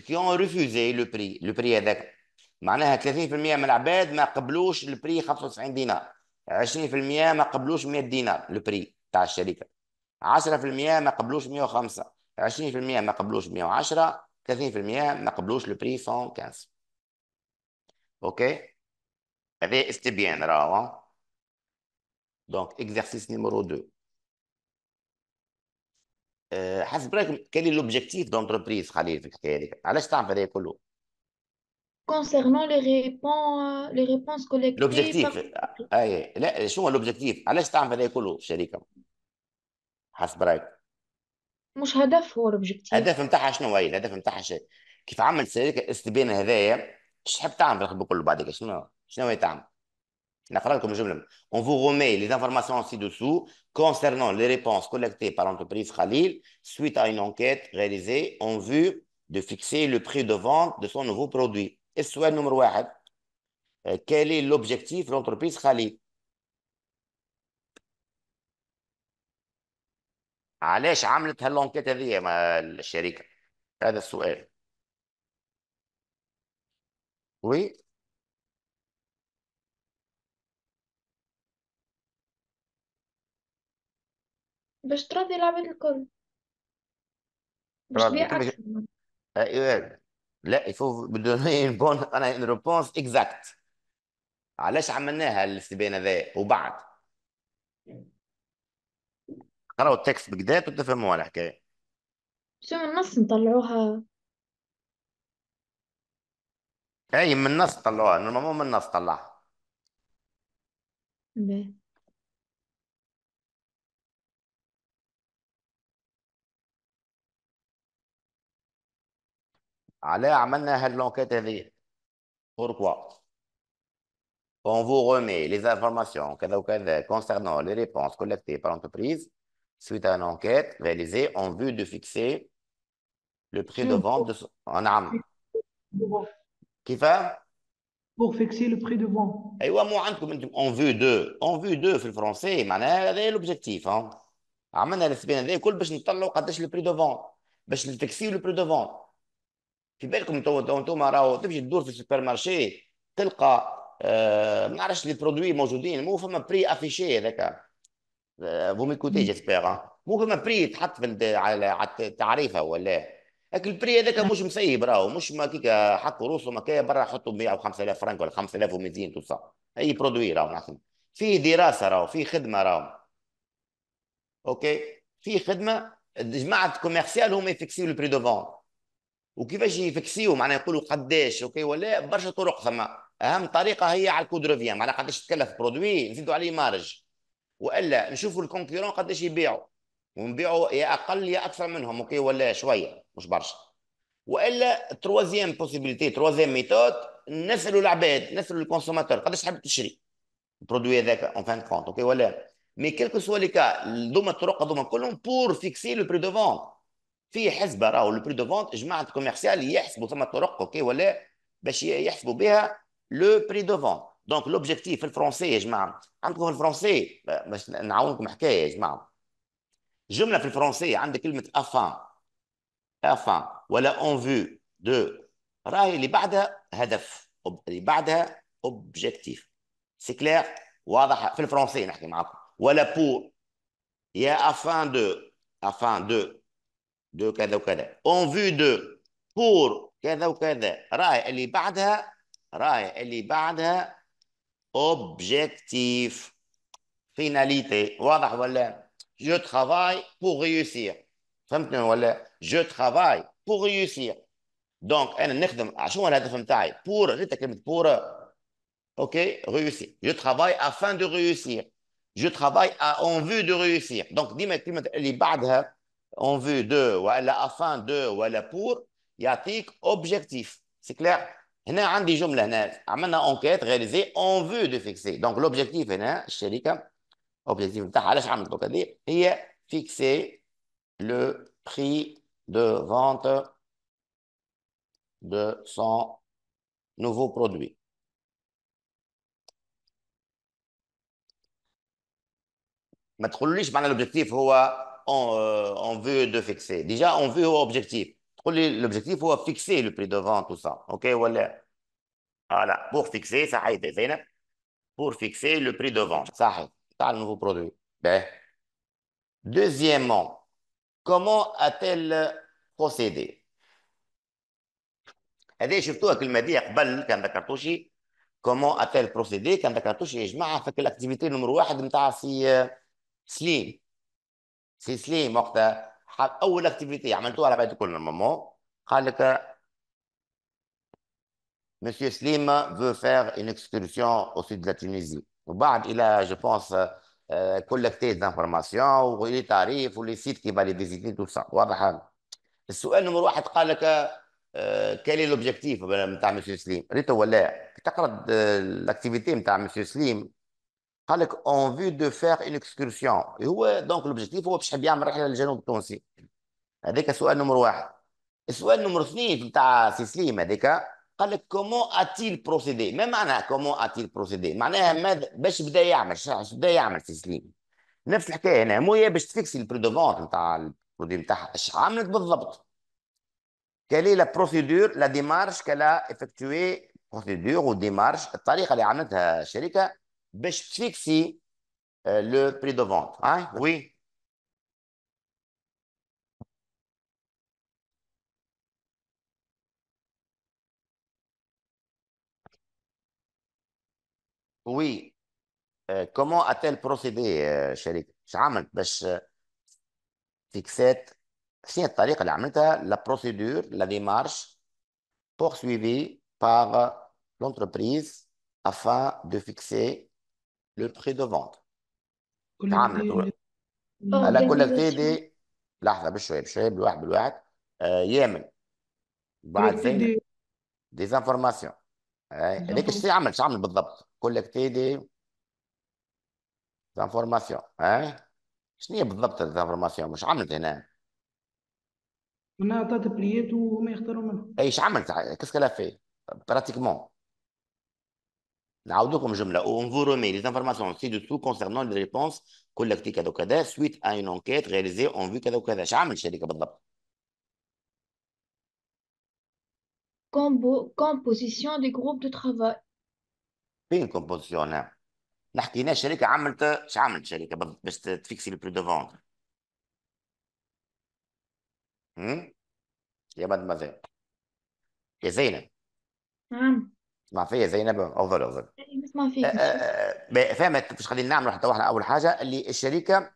كي اون ريفوزي لو بري لو بري هذاك معناها 30% من العباد ما قبلوش البري 95 دينار 20% ما قبلوش 100 دينار البري تاع الشركه 10% ما قبلوش 105 20% ما قبلوش 110 30% ما قبلوش البري 115 اوكي هذا استبيان راهو دونك اكزرسيس نيميرو 2 آه، حسب رايك كان لوبجيكتيف دونتربريز خليه في الحكايه هذيك علاش تعمل هذا كله concernant les réponses les réponses collectives لوبجيكتيف اي آه، لا شنو لوبجيكتيف علاش تعمل هذا كله في الشركه حسب رايك مش هدف هو لوبجيكتيف هدف نتاعها شنو هي الهدف نتاعها شنو كيف عملت الشركه استبيان هذايا ايش تحب تعمل في كله بعدك شنو شنو هي تعمل On vous remet les informations ci-dessous concernant les réponses collectées par l'entreprise Khalil suite à une enquête réalisée en vue de fixer le prix de vente de son nouveau produit. Et soit numéro 1, euh, quel est l'objectif de l'entreprise Khalil علاش Oui باش تراضي العباد الكل باش راضي تبيع أكثر ايوه لا يفو بدون (laughs) بون انا ريبونس اكزاكت علاش عملناها الاستبيان هذا وبعد قراو التكست بكذا وتفهموا على الحكايه شو من النص نطلعوها اي من النص طلعوها نورمالمون من النص طلعها باهي. Ala à l'enquête هذه Pourquoi On vous remet les informations concernant les réponses collectées par l'entreprise suite à une enquête réalisée en vue de fixer le prix de vente en amont Qui fait pour fixer le prix de vente. En vue de, en vue de, en le français. هذا l'objectif. عملنا الحسابين هذا الكل باش نطلعوا قداش le prix de vente باش fixer le prix de vente. في بالكم انتوما راهو تمشي تدور في السوبر مارشي تلقى آه ما عرفش لي برودوي موجودين مو فما بري افيشي هذاك آه، فو ميكوتي جيسبيغ آه. مو فما بري تحط في على التعريفه ولا هاك البري هذاك مش مسيب راهو مش ما كيكا حطوا روسهم هكايا برا حطوا 105000 فرانك ولا 5200 سا اي برودوي راهو نعطيهم في دراسه راهو في خدمه راهو اوكي في خدمه جماعه كوميرسيال هما يفيكسيو البري دو فونت وكيفاش يفكسيو معناها يقولوا قداش اوكي ولا برشا طرق ثم اهم طريقه هي على الكود الكودروفيا معناها قداش تكلف برودوي نزيدوا عليه مارج والا نشوفوا الكونكورون قداش يبيعوا ونبيعوا يا اقل يا اكثر منهم اوكي ولا شويه مش برشا والا تروازيام بوسيبيليتي تروازيام ميثود نسالوا العباد نسالوا الكونسوماتور قداش تحب تشري البرودوي هذاك اون فان كونت اوكي ولا مي كيلكو سوا لي كا هذوما الطرق هذوما كلهم بور فيكسي لو بري دو فونت في حزبه راهو لو بري دو فونت جماعه الكوميرسيال يحسبوا ثم طرق اوكي ولا باش يحسبوا بها لو بري دو فونت دونك لوبجيكتيف في الفرونسي يا جماعه عندكم في الفرونسي باش نعاونكم حكايه يا جماعه جمله في الفرونسي عندك كلمه افان افان ولا اون فيو دو راهي اللي بعدها هدف اللي بعدها اوبجيكتيف سي كلير واضح في الفرونسي نحكي معاكم ولا بور يا افان دو افان دو de كذا وكذا en vue de pour rai وكذا est اللي rai راي est بعدها objectif finalité واضح ولا je travaille pour réussir فهمتني ولا je travaille pour réussir donc انا نخدم شنو الهدف نتاعي pour جبت pour OK réussir je travaille afin de réussir je travaille en vue de réussir donc dis-moi كلمه اللي بعدها en vue de, ou à la fin de, ou à la pour, un objectif. C'est clair هنا عندي جملة a عملنا enquête réalisée en vue de fixer. Donc l'objectif هنا الشركة objectif بتاعها علاش عملت دوكا دي fixer le prix de vente de son nouveau produit. Mais تقولوليش que l'objectif est on, euh, veut de fixer Déjà, on veut objectif. L'objectif, il faut fixer le prix de vente, tout ça. OK, voilà. voilà. Pour fixer, ça a été hein. Pour fixer le prix de vente, ça a été. le nouveau produit. Ben. Deuxièmement, comment a-t-elle procédé هذا شفتوها كلمه دي قبل كان ذكرتو شي كومون اتيل بروسيدي كان a fait يا l'activité فك الاكتيفيتي نمر واحد نتاع سي سي سليم وقتها اول اكتيفيتي عملتوها على بالي كل المامو قال لك مسيو سليم فو فير ان اكسكورسيون او سيد لا تونيزي وبعد الى جو بونس كولكتي دانفورماسيون ولي تعريف ولي سيت كي بالي فيزيتي تو سا واضح السؤال نمر واحد قال لك كالي لوبجيكتيف نتاع مسيو سليم ريتو ولا تقرا الاكتيفيتي نتاع مسيو سليم قال لك اون في دو فيغ اون اكسكورسيون هو دونك لوبجيكتيف هو باش يحب يعمل رحله للجنوب التونسي هذاك سؤال نمر واحد السؤال نمر اثنين نتاع سي سليم هذاك قال لك كومون اتيل بروسيدي ما معنى كومون اتيل بروسيدي معناها ماذا باش بدا يعمل باش بدا يعمل سي سليم نفس الحكايه هنا مو هي باش تفيكسي البري دو فونت نتاع البرودوي نتاعها اش عملت بالضبط كالي لا بروسيدور لا ديمارش كالا افكتوي بروسيدور وديمارش الطريقه اللي عملتها الشركه fixer le prix de vente. Hein? Oui. Oui. Euh, comment a-t-elle procédé, euh, chéri Je vais ben, fixer hein, la procédure, la démarche poursuivie par l'entreprise afin de fixer. لو بري دو فونت تعاملت انا كولكتي دي لحظه بشويه بشويه بالواحد بالواحد آه يامن بعد فين دي زانفورماسيون هذيك آه، اش تعمل اش تعمل بالضبط كولكتي دي زانفورماسيون اه شنو هي بالضبط الزانفورماسيون مش عملت هنا هنا عطات بليات وهما يختاروا منها اي عملت كيسك لافي في براتيكمون on vous remet les informations ci-dessous concernant les réponses collectées suite à une enquête réalisée en vue Kadokada. Comment est-ce que composition des groupes de travail. Bien composition. Nous avons dit que vous a fait une pour le prix de vente. Hum? Il y a pas Il y a معفيه زينب افضل افضل نسمع إيه، فيك آه، فهمت آه، آه، باش خلينا نعملوا حتى احنا اول حاجه اللي الشركه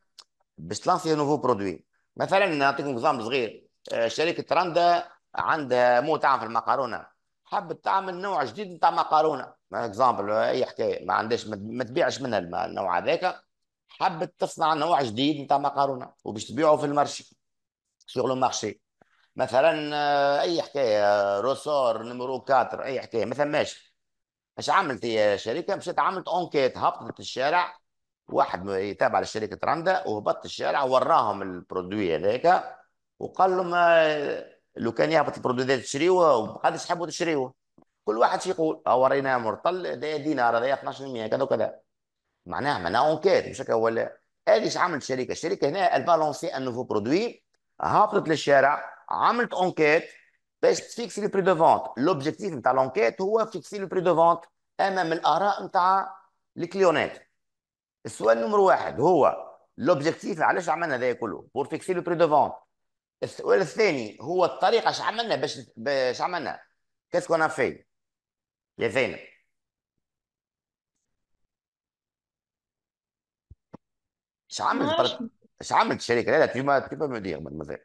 باش تلانسي نوفو برودوي مثلا نعطيكم نظام صغير شركه رندا عندها مو تعمل في المقارونه حبت تعمل نوع جديد نتاع مقارونه اكزامبل اي حكايه ما عندهاش ما تبيعش منها النوع هذاك حبت تصنع نوع جديد نتاع مقارونه وباش تبيعه في المارشي سوغ لو مارشي مثلا آه، اي حكايه روسور نمرو 4 اي حكايه ما ثماش اش عملت يا شركه مشيت عملت اونكيت هبطت الشارع واحد يتابع لشركه رندا وهبط الشارع وراهم البرودوي هذاك وقال لهم آه، لو كان يهبط البرودوي هذا تشريوه وما قادش تحبوا تشريوه كل واحد يقول آه، وريناه مرطل ده دينار هذا 12% كذا وكذا معناها معناها اونكيت مش هكا ولا هذه اش عملت الشركه الشركه هنا البالونسي ان نوفو برودوي هبطت للشارع عملت انكيت باش تفيكسي لو بري دو فونت لوبجيكتيف نتاع لونكيت هو فيكسي لو بري دو فونت امام الاراء نتاع الكليونات السؤال نمر واحد هو لوبجيكتيف علاش عملنا هذا كله بور فيكسي لو بري دو فونت السؤال الثاني هو الطريقه اش عملنا باش باش عملنا كاسكو انا في يا زينب اش عملت اش عملت الشركه لا لا تيما تيما مدير با مازال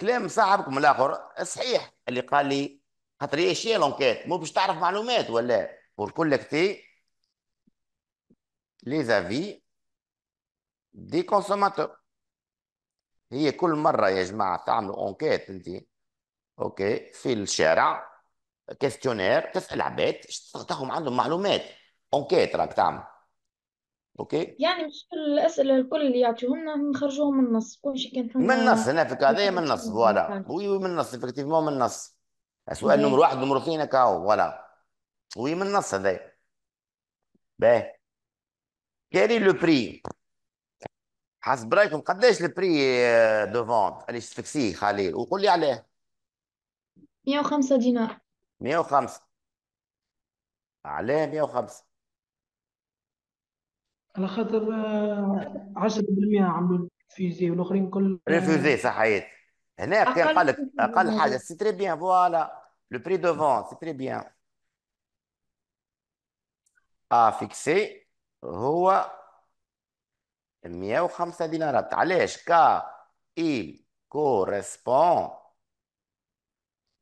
كلام صاحبكم الاخر صحيح اللي قال لي خاطر هي لونكيت مو باش تعرف معلومات ولا بور كولكتي لي زافي دي كونسوماتور هي كل مره يا جماعه تعملوا اونكيت انت اوكي في الشارع كيستيونير تسال عباد تاخذ عندهم معلومات اونكيت راك تعمل اوكي يعني مش الاسئله الكل اللي يعطيوهمنا نخرجوهم من النص كل شيء كان من النص هنا في هذايا من النص فوالا وي وي من النص افكتيفمون من النص السؤال نمر واحد نمر اثنين هكا فوالا وي من النص هذايا باهي كاري لو بري حسب رايكم قداش البري دو فونت اللي تفكسيه خليل وقول لي عليه 105 دينار 105 علاه 105 ça C'est très bien, voilà. Le prix de vente, c'est très bien. A fixé, il correspond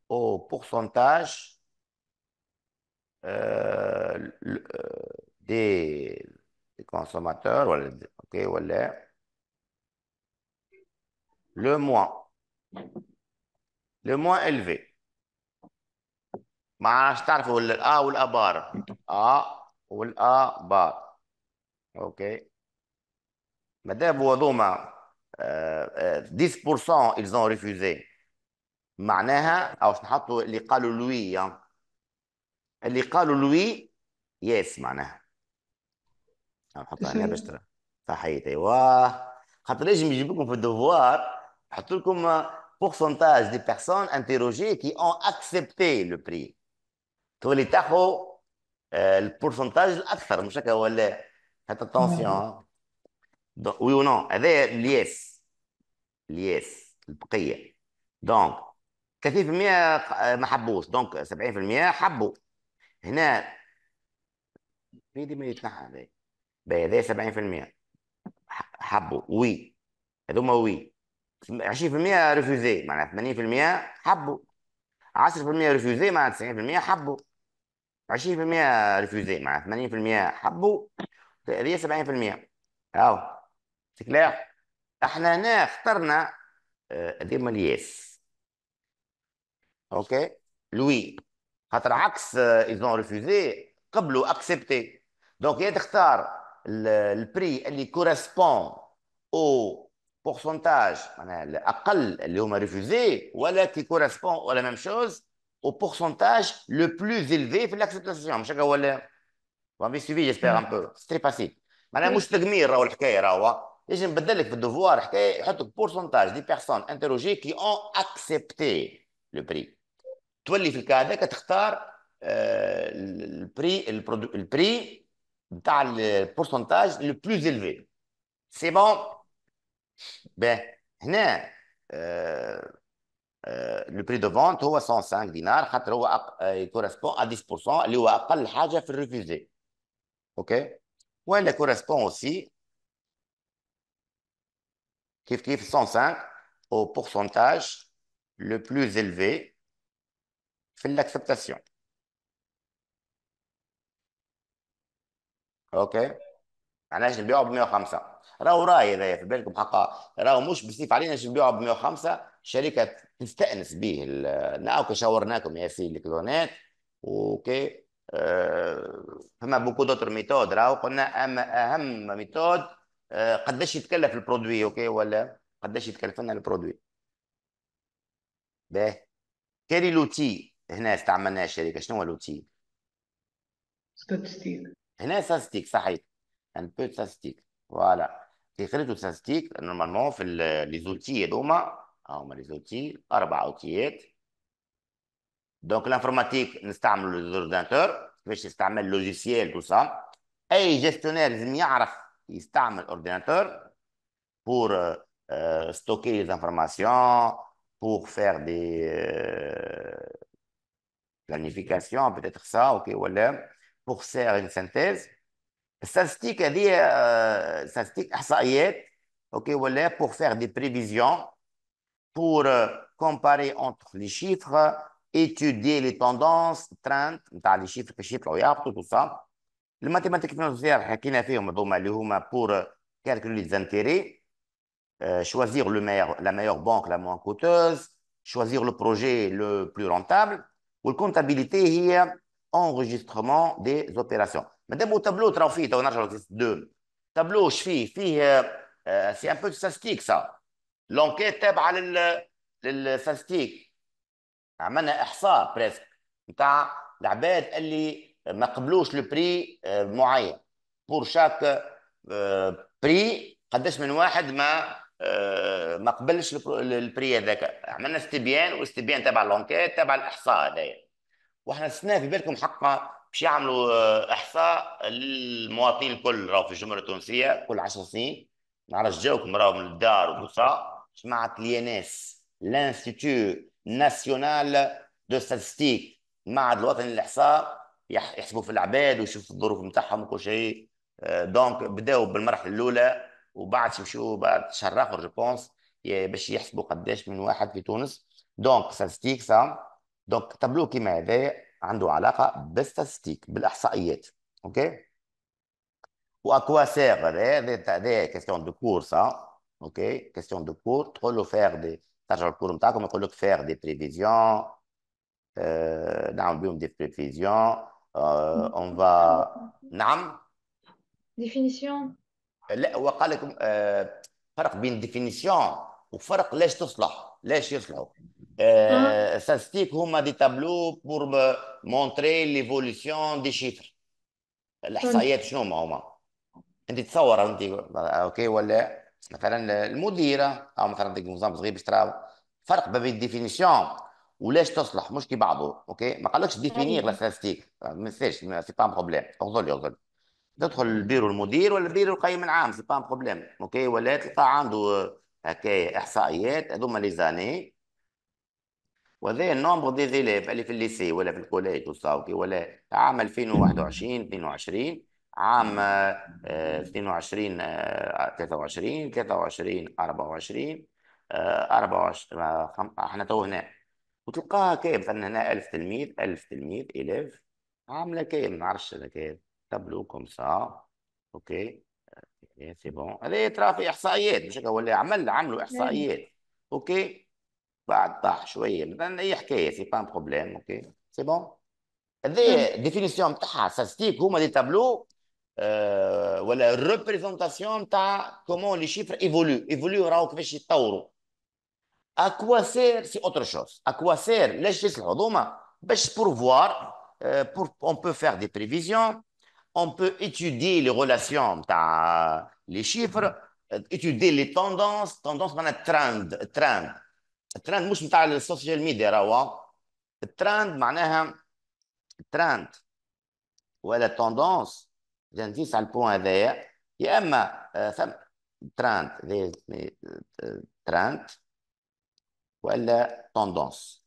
au pourcentage euh, euh, des consommateurs le ok, le moins le moins élevé ما le تعرفوا ou الا والابار ا والابار اوكي مادام 10% ils ont refusé معناها او نحطوا اللي قالوا لوي اللي قالوا لوي يس معناها بحط باش ترى صحيت ايوا خاطر لازم يجيب لكم في الدوفوار يحط لكم بورسونتاج دي بيرسون انتيروجي كي اون اكسبتي لو بري تولي تاخو آه، البورسنتاج الاكثر مش هكا ولا حتى اتونسيون وي ونو نو هذا الياس الياس البقيه دونك 30% ما حبوش دونك 70% حبوا هنا في ما يتنحى هذا بيديه 70% حبوا وي هذوما وي 20% ريفوزي معناها 80% حبوا 10% ريفوزي معناها 90% حبوا 20% ريفوزي معناها 80% حبوا هذه 70% هاو سي كلير احنا هنا اخترنا ديما آه، الياس اوكي لوي خاطر عكس ايزون آه، ريفوزي قبلوا اكسبتي دونك يا تختار le, prix qui correspond au pourcentage, le aqal, le homme refusé, ou là, qui correspond à la même chose, au pourcentage le plus élevé de l'acceptation. Vous avez suivi, j'espère un mm. peu. C'est très facile. Madame vous Raoul Hkei, Raoul, j'ai un bedel qui devoir, le pourcentage des personnes interrogées qui ont accepté le prix. Toi, le cas, tu as euh, le prix, le prix, dans le pourcentage le plus élevé. C'est bon Ben, euh, euh, le prix de vente est 105 dinars, euh, il correspond à 10%, le plus important est refusé. OK Ou elle correspond aussi, kif fait 105, au pourcentage le plus élevé, fait l'acceptation. اوكي معناش يعني نبيعه ب 105 راهو راي هذا في بالكم حقا راهو مش بسيف علينا باش نبيعه ب 105 شركه تستانس به ناوكا شاورناكم يا سي الكلونات اوكي أه فما بوكو دوتر ميثود راهو قلنا اما اهم ميثود أه قداش يتكلف البرودوي اوكي ولا قداش يتكلف لنا البرودوي باه كاري لوتي هنا استعملناه الشركه شنو هو لوتي؟ ستاتستيك Il y a un peu de statistiques. Voilà. Normalement, les y outils. Il y a des outils. Donc, l'informatique, il y ordinateurs. on y tout ça. Et les gestionnaires, il ont des ordinateurs pour stocker les informations, pour faire des planifications. Peut-être ça, ok, voilà pour faire une synthèse الستاتستيك هذه statistique احصائيات ok voilà pour faire des prévisions pour euh, comparer entre les chiffres étudier les tendances les dans les chiffres les chiffres tout ça mathématique financière financières, pour euh, calculer les intérêts euh, choisir le meilleur, la meilleure banque la moins coûteuse choisir le projet le plus rentable ou comptabilité, هي enregistrement دي opérations مادام tableau تراو فيه تو نرجعو لكزيس 2 tableau اش فيه فيه سي ان بو ستاتيك سا لونكيت تابعه لل للستاتيك عملنا احصاء بريسك نتاع العباد اللي ما قبلوش البري معين بور شاك بري قداش من واحد ما ما قبلش البري هذاك عملنا استبيان واستبيان تبع لونكيت تبع الاحصاء هذايا واحنا السنه في بالكم حقا باش يعملوا آه، احصاء للمواطنين الكل راهو في الجمهوريه التونسيه كل 10 سنين نعرف جاوكم راهو من الدار شيء جماعه الياناس لانستيتو ناسيونال دو ستاتستيك المعهد الوطني للاحصاء يحسبوا في العباد ويشوفوا الظروف نتاعهم وكل شيء آه، دونك بداوا بالمرحله الاولى وبعد يمشوا بعد شهر اخر جو بونس باش يحسبوا قداش من واحد في تونس دونك ستاتستيك سا Donc, le tableau qui m'a aidé a une à voir statistique, avec les statistiques, OK Pour quoi sert ça C'est une question de cours, ça, OK question de cours, on peut faire des prévisions, on peut faire des prévisions, on va... Définition Oui, je vais vous il y a une définition, il y a une définition, il une définition. آه. هما دي تابلو بور مونتري ليفوليسيون دي شيفر الاحصائيات شنو هما هما انت تصور انت اوكي ولا مثلا المديره او مثلا ديك نظام صغير باش تراو فرق ما بين الديفينيسيون ولاش تصلح مش كي بعضه اوكي ما قالكش ديفينير لا ساستيك ما تنساش سي با بروبليم اغزل اغزل تدخل البيرو المدير ولا البيرو القيم العام سي با بروبليم اوكي ولا تلقى عنده هكايا احصائيات هذوما لي زاني وذي النومبر دي ليف اللي في الليسي ولا في الكوليج والصاوكي ولا عام 2021 22 عام 22 23 23 24 24 احنا تو هنا وتلقاها كيف مثلا هنا 1000 تلميذ 1000 تلميذ 1000 عامله كيف ما نعرفش هذا كيف تابلو كوم سا اوكي آه، سي بون هذه ترى في احصائيات مش هكا ولا عمل عملوا نعم. احصائيات اوكي Bah, bah, ben, c'est pas un problème, c'est bon. La hmm. définition, ah, ça comme des tableaux, euh, la représentation de comment les chiffres évoluent. évoluent, au À quoi sert C'est autre chose. À quoi sert ben, Pour voir, euh, on peut faire des prévisions, on peut étudier les relations les chiffres, euh, étudier les tendances tendances, on a trend. الترند مش نتاع السوشيال ميديا راهو الترند معناها ترند ولا التوندونس اذا نزيد على البوان هذايا يا اما ثم آه، ترند آه، ترند ولا توندونس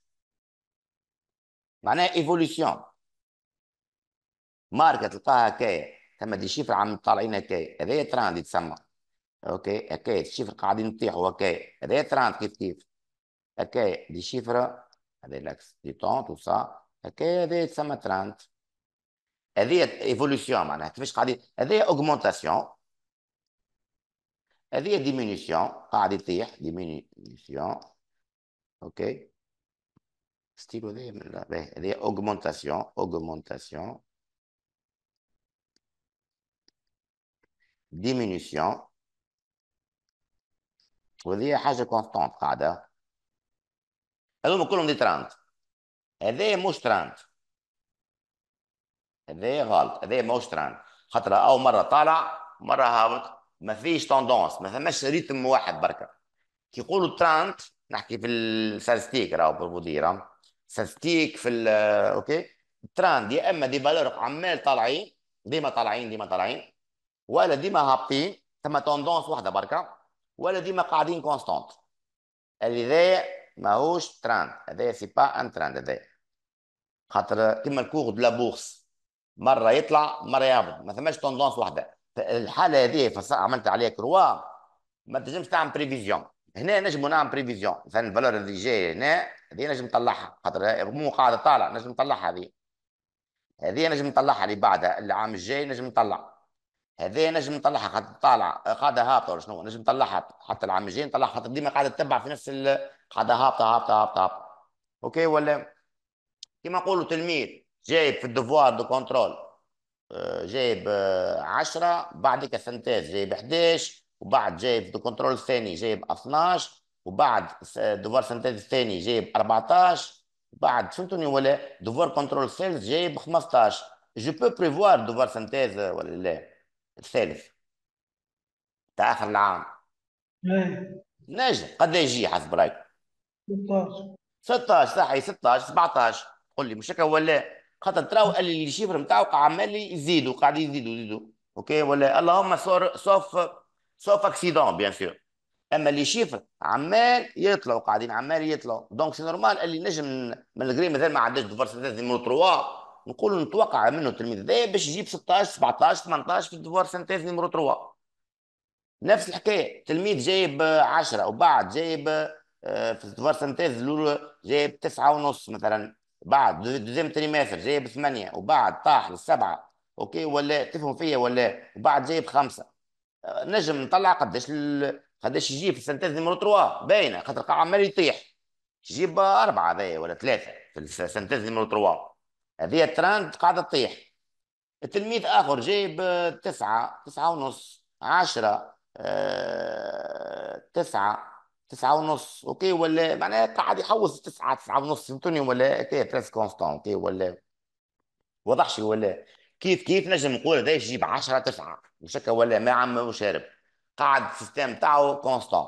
معناها ايفوليسيون ماركه تلقاها هكايا ثم دي شيفر عم طالعين هكايا هذايا تراند يتسمى اوكي هكايا الشيفر قاعدين يطيحوا هكايا هذايا تراند كيف كيف OK, des chiffres avec l'axe du temps, tout ça. OK, avec ça, ma 30. Elle est évolution, elle est augmentation, elle est diminution, elle est diminution, ok, elle est augmentation, augmentation, diminution, elle est constante, constante, هذوما كلهم دي ترانت هذايا موش ترانت هذايا غلط هذايا موش ترانت خاطر او مره طالع مره هابط ما فيش توندونس ما فماش ريتم واحد بركه كي يقولوا ترانت نحكي في السالستيك راهو بربودي راهو سالستيك في اوكي تراند يا اما دي فالور عمال طالعين ديما طالعين ديما طالعين ولا ديما هابطين ثم توندونس واحده بركه ولا ديما قاعدين كونستونت اللي ذا ماهوش تراند هذا سي با ان تراند هذا خاطر كيما الكور دو لا بورس مره يطلع مره يهبط ما ثماش توندونس واحده الحاله هذه عملت عليها كروا ما تنجمش تعمل بريفيزيون هنا نجم نعمل بريفيزيون مثلا الفالور اللي جاي هنا هذه نجم نطلعها خاطر مو قاعده طالع نجم نطلعها هذه هذه نجم نطلعها اللي بعدها العام الجاي نجم نطلع هذه نجم نطلعها قاعده طالعه قاعده هابطه ولا شنو نجم نطلعها حتى العام الجاي نطلعها خاطر ديما قاعده تتبع في نفس قاعده هابطه هابطه هابطه هابطه اوكي ولا كيما نقولوا تلميذ جايب في الدفوار دو كونترول آه، جايب 10 بعدك سنتاز جايب 11 وبعد جايب دو كونترول الثاني جايب 12 وبعد دوفار سنتاز الثاني جايب 14 وبعد فهمتوني ولا دوفار كونترول سيلز جايب 15 جو بو بريفوار دوفار سنتاز ولا لا الثالث تاع اخر العام إيه. نجم قد يجي حسب رايك 16 16 صحيح 16 17 قول لي مش هكا ولا خاطر تراو اللي الشيفر نتاعو عمال يزيدوا قاعد يزيدوا يزيدوا اوكي ولا اللهم صور سوف سوف اكسيدون بيان سور اما اللي شيفر عمال يطلعوا قاعدين عمال يطلعوا دونك سي نورمال اللي نجم من الجري مثلا ما عندهاش دفر 3 نيمو 3 نقولوا نتوقع منه التلميذ هذايا باش يجيب 16 17 18 في الدوار سنتيز نمرو 3 نفس الحكايه تلميذ جايب 10 وبعد جايب آه، في الدوار سنتيز الاولى جايب 9 ونص مثلا بعد دوزيام تريماستر جايب 8 وبعد طاح للسبعه اوكي ولا تفهم فيا ولا وبعد جايب 5 آه، نجم نطلع قداش ال... قداش يجيب في السنتاز نمرو 3 باينه خاطر قاع عمال يطيح يجيب اربعه هذايا ولا ثلاثه في السنتاز نمرو 3 هذه تراند قاعدة تطيح التلميذ آخر جايب آه، تسعة تسعة ونص عشرة أه... تسعة تسعة ونص اوكي ولا معناها قاعد يحوس تسعة تسعة ونص فهمتوني ولا كي بريس كونستون اوكي ولا واضحش ولا كيف كيف نجم نقول هذا يجيب 10 9 مش هكا ولا ما عم وشارب قاعد السيستم تاعو كونستون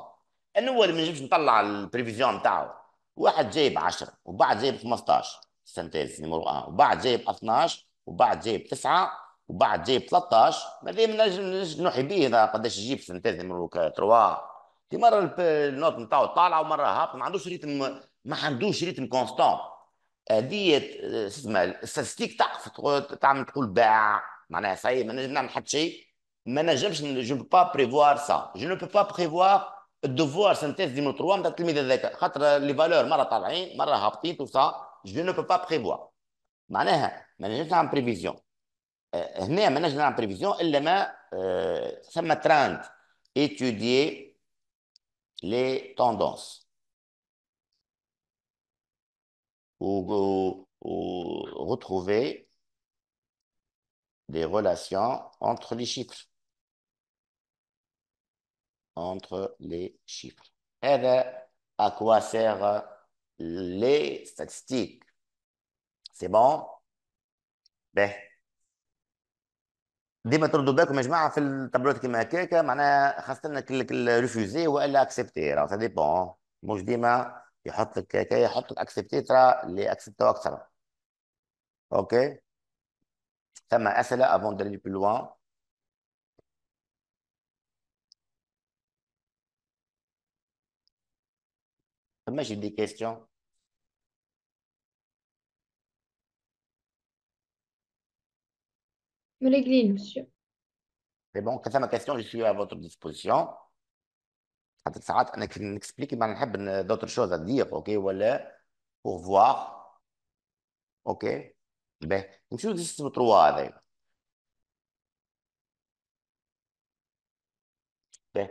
الاول ما نجمش نطلع البريفيزيون تاعو واحد جايب 10 وبعد جايب 15 سنتاز نمرو 1 آه. وبعد جايب 12 وبعد جايب 9 وبعد جايب 13 ماذا نجم نحي به هذا قداش يجيب سنتاز نمرو 3 في مره النوت نتاعو طالعه ومره هابطه ما عندوش ريتم ما عندوش ريتم كونستون هذه آه، آه، اسمها الستاتستيك تقف تعمل تقول باع معناها صحيح ما نجم نعمل حتى شيء ما نجمش جو با بريفوار سا جو نو با بريفوار الدوفوار سنتيز دي 3 نتاع التلميذ هذاك خاطر لي فالور مره طالعين مره هابطين تو سا je ne peux pas prévoir Maintenant, ما prévision. prévision. Maintenant, j'ai en prévision. Je suis en ما d'étudier étudier les tendances ou, ou, retrouver des relations entre les chiffres. Entre les chiffres. هذا à quoi sert les statistiques. C'est bon؟ باهي ديما تردوا بالكم يا جماعه في التابلوات كيما هكاك معناها خاصه انك ريفوزي والا اكسبتي راه سا ديبون مش ديما يحط لك هكا يحط لك اكسبتي ترى اللي اكسبتو اكثر اوكي ثم اسئله افون دالي بلوان Ah, moi, j'ai des questions. L'église, monsieur. Mais bon, quand ça ma question, je suis à votre disposition. explique moi d'autres choses à dire, ok, voilà, pour voir. Ok. Ben, je suis sur trois. Ben,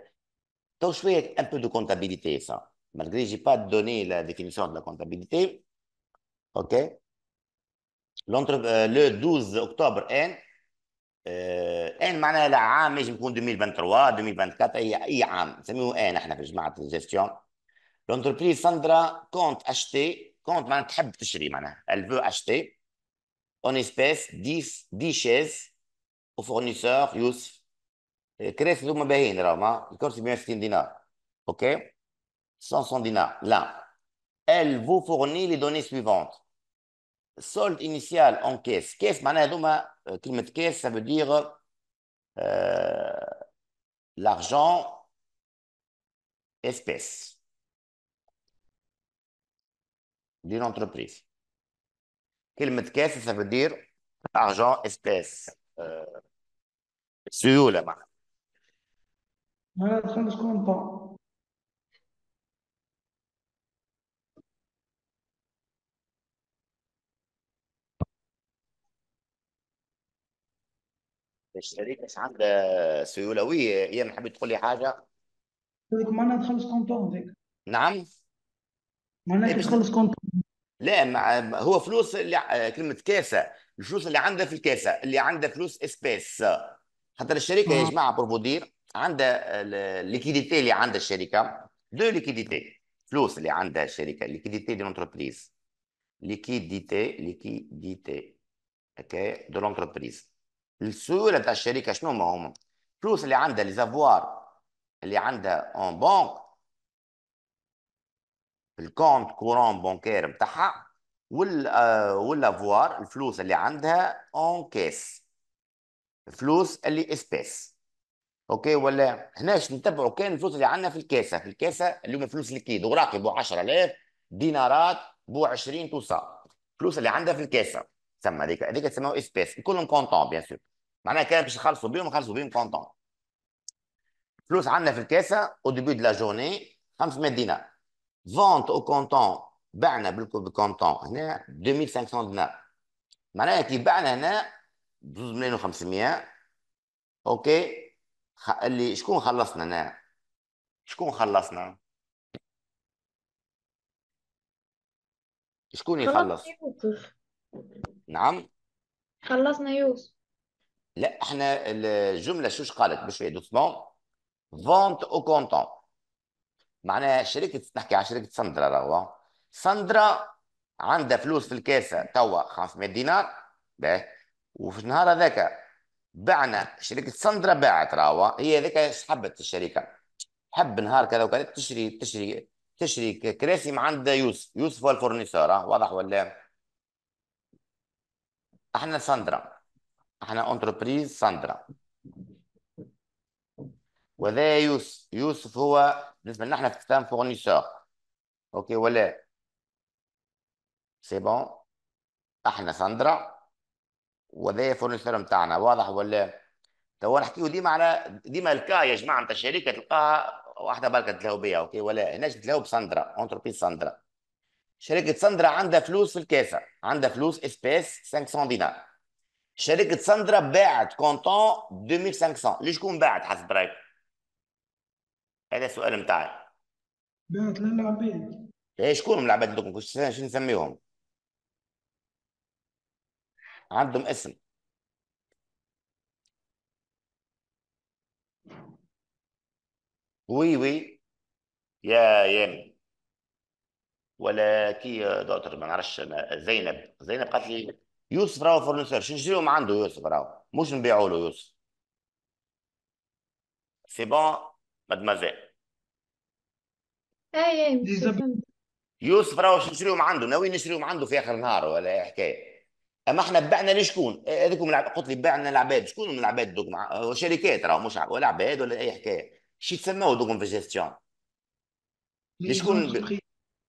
je fais un peu de comptabilité, ça malgré que je n'ai pas donné la définition de la comptabilité, OK euh, le 12 octobre N آه ان معناها لا عام يجم يكون 2023 2024 اي اي عام نسميه ان احنا في جماعه الجيستيون لونتربريز ساندرا كونت اشتي كونت معناها تحب تشري معناها elle veut acheter en espèce 10 10 chaises au fournisseur يوسف كراسي هما باهيين راهما الكرسي ب 160 دينار اوكي 500 dinars, là, elle vous fournit les données suivantes. Solde initial en caisse. Caisse, euh, euh, caisse, ça veut dire l'argent espèce d'une entreprise. كلمة caisse ça veut dire argent espèce الشريك اش عند سيولويه هي ما حبيت تقول لي حاجه طيب، معناها تخلص كونتون هذيك نعم معناها تخلص كونتون لا مع هو فلوس اللي كلمه كاسه الفلوس اللي عندها في الكاسه اللي عندها فلوس اسبيس خاطر الشركه يا آه. جماعه بروبودير عندها الليكيديتي اللي عندها الشركه دو ليكيديتي فلوس اللي عندها الشركه ليكيديتي دي لونتربريز ليكيديتي ليكيديتي اوكي دو لونتربريز السيوله تاع الشركه شنو ما هما الفلوس اللي عندها لي زافوار اللي عندها اون بانك الكونت كورون بونكير نتاعها وال آه، والافوار الفلوس اللي عندها اون كيس الفلوس اللي اسبيس اوكي ولا هناش نتبعوا كان الفلوس اللي عندنا في الكاسه في الكاسه اللي هما فلوس ليكيد وراقي بو 10000 دينارات بو 20 توسا الفلوس اللي عندها في الكاسه تسمى هذيك هذيك تسموها اسباس كلهم كونتون بيان سور معناها كان باش نخلصوا بهم نخلصوا بهم كونتون فلوس عندنا في الكاسه او ديبي دو لا جورني 500 دينار فونت او كونتون بعنا بالكونتون هنا 2500 دينار معناها كي بعنا هنا 2500 اوكي اللي شكون خلصنا هنا شكون خلصنا شكون يخلص نعم خلصنا يوسف لا احنا الجمله شوش قالت بشويه دوسمون فونت او كونتون معناها شركه نحكي على شركه ساندرا راهو ساندرا عندها فلوس في الكاسه توا 500 دينار باه وفي النهار هذاك بعنا شركه ساندرا باعت راهو هي هذاك سحبت الشركه حب نهار كذا وكذا تشري تشري تشري كراسي من عند يوسف يوسف هو الفورنيسور واضح ولا لا؟ احنا ساندرا احنا انتربريز ساندرا وذا يوسف يوسف هو بالنسبه لنا احنا كتاب فورنيسور اوكي ولا سي بون احنا ساندرا وذا فورنيسور نتاعنا واضح ولا توا نحكيو ديما على ديما الكا يا جماعه نتاع الشركه تلقاها واحده بركه تلاو بها اوكي ولا هناش تلاو بساندرا انتربريز ساندرا شركه ساندرا عندها فلوس في الكاسه عندها فلوس اسباس 500 دينار شركه ساندرا باعت كونتون 2500 كون باعت حسب رايك هذا السؤال نتاعي باعت للعباد ايه شكون من العباد دوك شنو نسميهم عندهم اسم وي وي يا يامي ولا كي دكتور ما نعرفش زينب زينب قالت لي يوسف راهو فرنسور شنو نشريهم عنده يوسف راهو مش نبيعوا له يوسف سي بون مادمازيل اي يوسف راهو شنو نشريهم عنده ناويين نشريهم عنده في اخر نهار ولا اي حكايه اما احنا بعنا لشكون؟ هذوكم قلت لي بعنا العباد شكون من العباد دوك مع... شركات راهو مش ولا عباد ولا اي حكايه شو يتسموا دوكم في جيستيون لشكون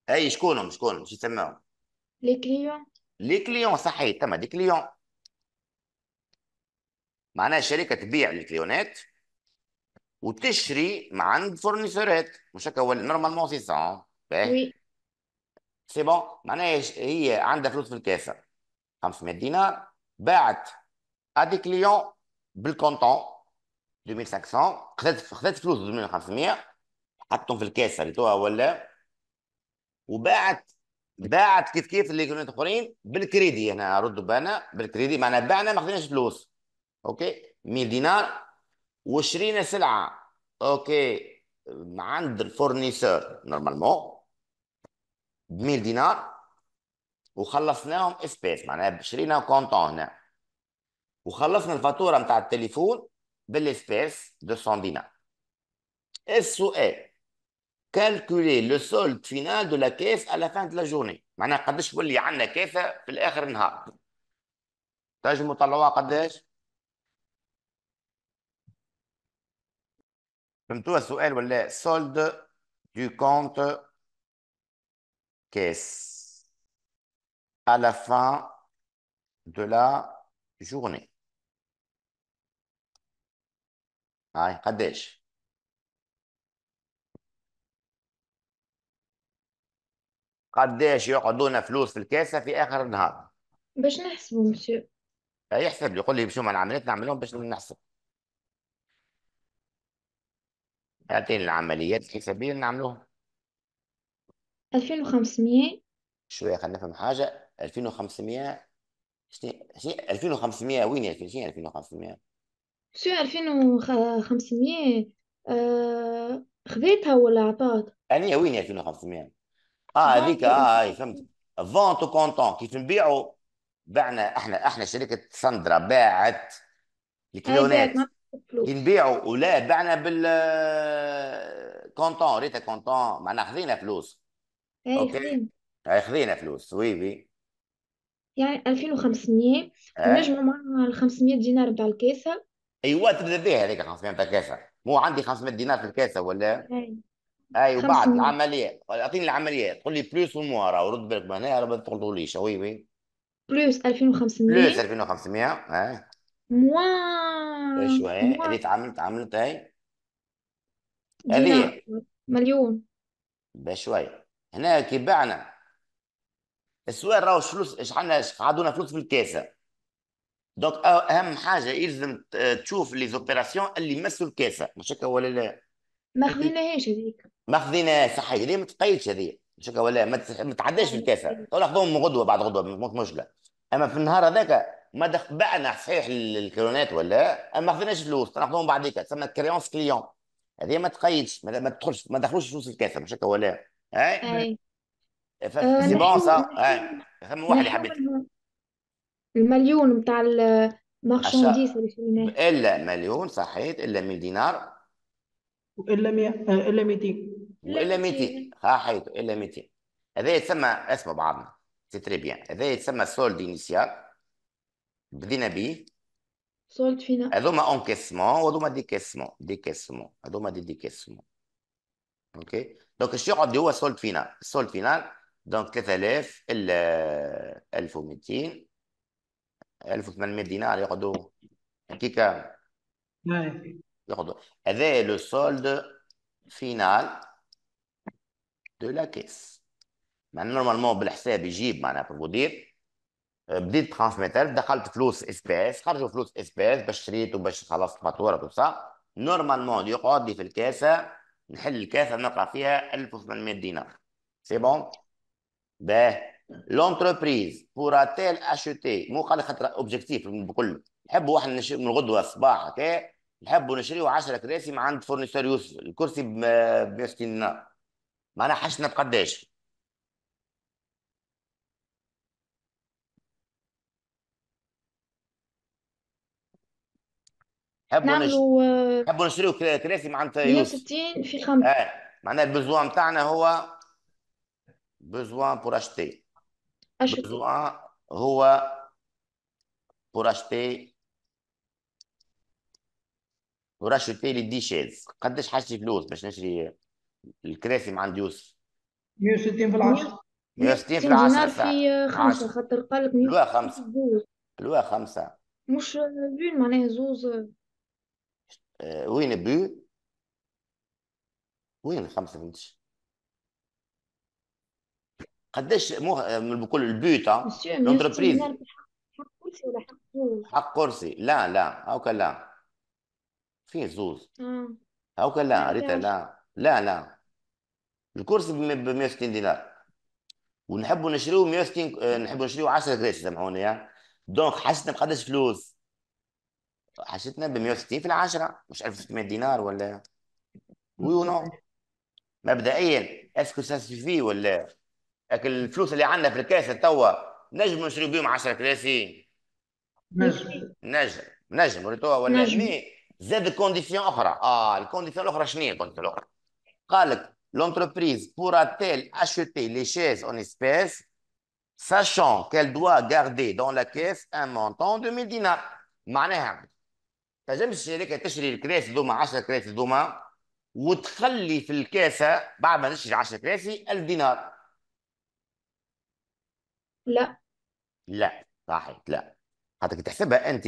اي شكونهم شكونهم شو يسموهم لي كليون لي كليون صحيح تما لي كليون معناها الشركه تبيع الكليونات وتشري من عند فورنيسورات مش هكا ولا نورمالمون سي سا باهي سي بون معناها هي عندها فلوس في الكاسه 500 دينار باعت ادي كليون بالكونتون 2500 خذت خذت فلوس 2500 حطهم في الكاسه اللي توها ولا وباعت باعت كيف كيف اللي الاخرين بالكريدي هنا ردوا بالنا بالكريدي معناها بعنا ما خدناش فلوس اوكي 100 دينار وشرينا سلعه اوكي عند الفورنيسور نورمالمون ب 100 دينار وخلصناهم اسبيس معناها شرينا كونتون هنا وخلصنا الفاتوره نتاع التليفون بالاسبيس 200 دينار السؤال كالكولي لو سولد فينال دو لا كيس على فان دو لا جورني معناها قداش تولي عندنا كافه في الاخر النهار تنجموا طلعوها قداش فهمتوا السؤال ولا سولد دو كونت كيس à la fin de la journée. هاي قداش قداش يقعدونا فلوس في الكاسه في اخر النهار باش نحسبوا مسيو يحسب لي يقول لي بشو ما العمليات نعملهم باش نحسب هاتين العمليات الحسابيه اللي نعملوهم 2500 شويه خلينا نفهم حاجه 2500 شنو شنو 2500 وين يا شنو 2500 شو 2500 آه، خذيتها ولا عطات انا وين 2500 اه هذيك اه اي آه، فهمت فونت كونتون كيف نبيعوا بعنا احنا احنا شركه ساندرا باعت الكليونات أيوة، كي نبيعوا ولا بعنا بال كونتون ريتا كونتون معناها خذينا فلوس اي اوكي خذينا إيه، خذينا فلوس وي وي يعني 2500 إيه. نجموا مع 500 دينار تاع الكاسه ايوا تبدا بها هذيك 500 تاع الكاسه مو عندي 500 دينار في الكاسه ولا أي. اي وبعد بعد العمليات اعطيني العمليات قول لي بلوس والموا ورد رد بالك معناها هنا راه ما تقولوليش وي وي بلوس بلوس 2500 اه موا موان شويه موان تعملت تعاملت عملت هاي دينار هذه مليون بشوي هنا كي بعنا السؤال راهو فلوس اش قعدونا فلوس في الكاسة دونك اهم حاجة يلزم تشوف لي زوبيراسيون اللي مسوا الكاسة مش هكا ولا لا ما خذيناهاش هذيك ماخذين صحيه هذه ما تقيدش هذه شكا ولا ما تعداش في الكاسه تو من غدوه بعد غدوه مش مشكله اما في النهار هذاك ما دخبعنا صحيح الكرونات ولا اما ما خذيناش فلوس ناخذوهم بعديك تسمى كريونس كليون هذه ما تقيدش ما تدخلش ما دخلوش فلوس الكاسه مش هكا ولا اي اي أه، سي بون سا فما واحد حبيت المليون نتاع المارشانديز اللي شريناه الا مليون صحيت الا 100 دينار والا 100 الا 200 والا 200 ها حيدو الا 200 هذا يتسمى اسمه بعضنا سي تري بيان هذا يتسمى سولد انيسيال بدينا به سولد فينا هذوما انكيسمون وهذوما ديكيسمون ديكيسمون هذوما دي ديكيسمون اوكي دونك الشيء يقعد هو سولد فينال سولد فينال دونك 3000 الا 1200 1800 دينار يقعدوا هكيكا يقعدوا هذا لو سولد فينال دو لا كيس معناها نورمالمون بالحساب يجيب معناها المدير euh, بديت ترانسميتر دخلت فلوس اسباس خرجوا فلوس اسباس باش شريت وباش خلصت فاتوره وصا نورمالمون يقعد لي في الكاسه نحل الكاسه نلقى فيها 1800 دينار سي بون باه لونتربريز بور اتيل اشوتي مو قال خاطر اوبجيكتيف بكل نحبوا واحد نشري من الغدوه الصباح هكا نحبوا نشريو 10 كراسي من عند فورنيسور يوسف الكرسي ب 160 دينار ما انا حاسس بقداش حبوا نعملوا حبوا نشريو كراسي معناتها يوسف 160 في 5 اه معناها البزوان نتاعنا هو بزوان بور اشتي بزوان هو بور اشتي بور اشتي لي دي شيز قداش حاجتي فلوس باش نشري الكراسي عند يوسف 160 في العشرة 160 في العشرة في خمسة خاطر قال لك لوا خمسة لوا خمسة مش بون معناها زوز آه، وين بو وين خمسة فهمتش قداش مو آه، من بكل البيوت آه، لونتربريز حق كرسي ولا حق زوز حق كرسي لا لا هاكا لا فيه زوز هاكا لا ريتا لا لا لا الكورس ب 160 دينار ونحبوا نشريو 160 آه، نحبوا نشريو 10 كراسي سامحوني يا آه. دونك حسيتنا بقداش فلوس حسيتنا ب 160 في العشرة مش 1600 دينار ولا وي نو مبدئيا اسكو سا سيفي ولا الفلوس اللي عندنا في الكاسه توا نجم نشريو بهم 10 كراسي نجم نجم نجم توا ولا نجم زاد كونديسيون اخرى اه الكونديسيون الاخرى شنو هي الكونديسيون الاخرى؟ قال لك l'entreprise pourra-t-elle acheter les chaises en espèces, sachant qu'elle doit garder dans la caisse un montant de 1000 دينار معناها تنجمش الشركه تشري الكراسي دوما 10 كراسي دوما وتخلي في الكاسه بعد ما تشري 10 كراسي 1000 دينار لا لا صحيح لا خاطر كي تحسبها انت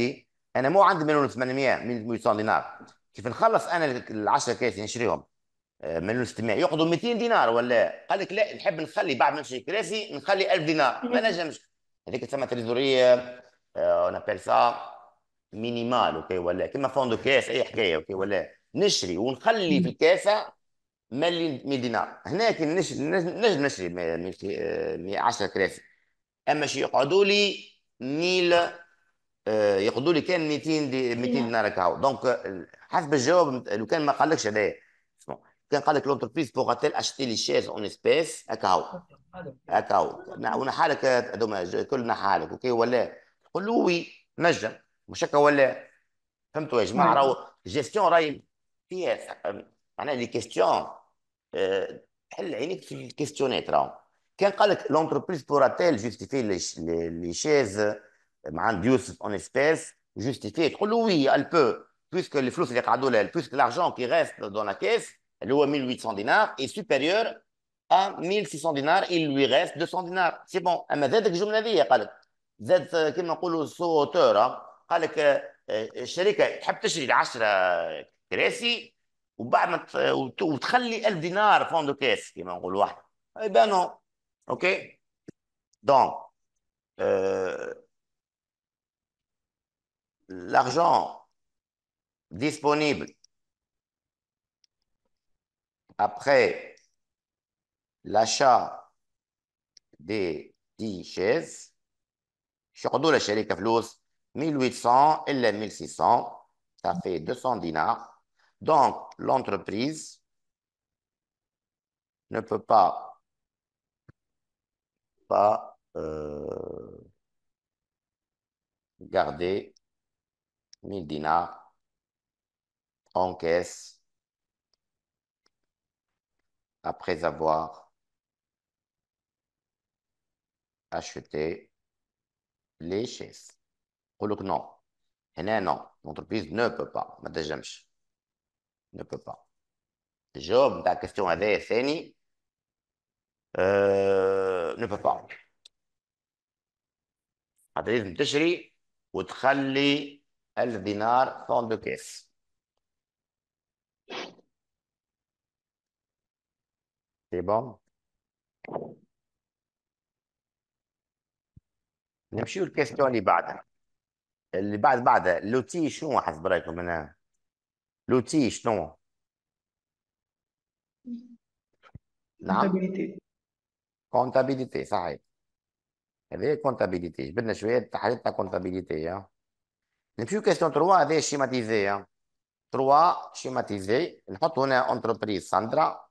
انا مو عندي مليون و 800 مليون دينار كيف نخلص انا ال 10 كراسي نشريهم آه، من الاستماع ياخذوا 200 دينار ولا إيه؟ قال لك لا نحب نخلي بعد ما نمشي كراسي نخلي 1000 دينار (laughs) ما نجمش هذيك تسمى تريزوريه اون ابيل سا مينيمال اوكي ولا كيما فوندو كاس اي حكايه اوكي ولا إيه؟ نشري ونخلي في الكاسه ملي 100 دينار هنا كي نجم نشري 10 كراسي اما شي يقعدوا لي 1000 آه، يقعدوا لي كان 200 200 دينار هكا دونك آه، حسب الجواب لو كان ما قالكش هذايا كان قال لك لونتربريز بوغاتيل اشتي لي شيز اون اسبيس هكا هو هكا هو ونحالك دوماج كلنا حالك اوكي ولا تقول له وي نجم مش هكا ولا فهمتوا يا جماعه نعم. راهو جيستيون راهي فيها معناها لي كيستيون آه، حل عينيك في الكيستيونات راهو كان قال لك لونتربريز تيل جيستيفي لي شيز مع عند يوسف اون اسبيس جيستيفي تقول له وي البو بويسك الفلوس اللي قعدوا لها بويسك لارجون كي غيست دون لا كيس 1800 dinars, est supérieur à 1600 dinars, il lui reste 200 dinars. C'est bon. اما زادك الجمله قالك زاد نقولوا تحب تشري 10 كراسي وبعد ما وتخلي 1000 دينار كاس comme on واحد Eh bien non. OK. Donc, euh, l'argent disponible après l'achat des 10 chaises, شغدوا de فلوس 1800 les 1600 ça fait 200 dinars. Donc, l'entreprise ne peut pas, pas euh, garder 1000 dinars en caisse après avoir acheté les chaises. Non, non, l'entreprise ne peut pas. ne peut pas. Job, la question est Seni, euh, ne peut pas. dinar caisse. C'est bon? نمشيو للكيستيون اللي بعدها اللي بعد بعدها لوتي شنو حسب رايكم انا لوتي شنو نعم كونتابيليتي صحيح هذه كونتابيليتي بدنا شويه تحليل تاع كونتابيليتي نمشيو كيستيون 3 هذه شيماتيزي 3 شيماتيزي نحط هنا اونتربريز ساندرا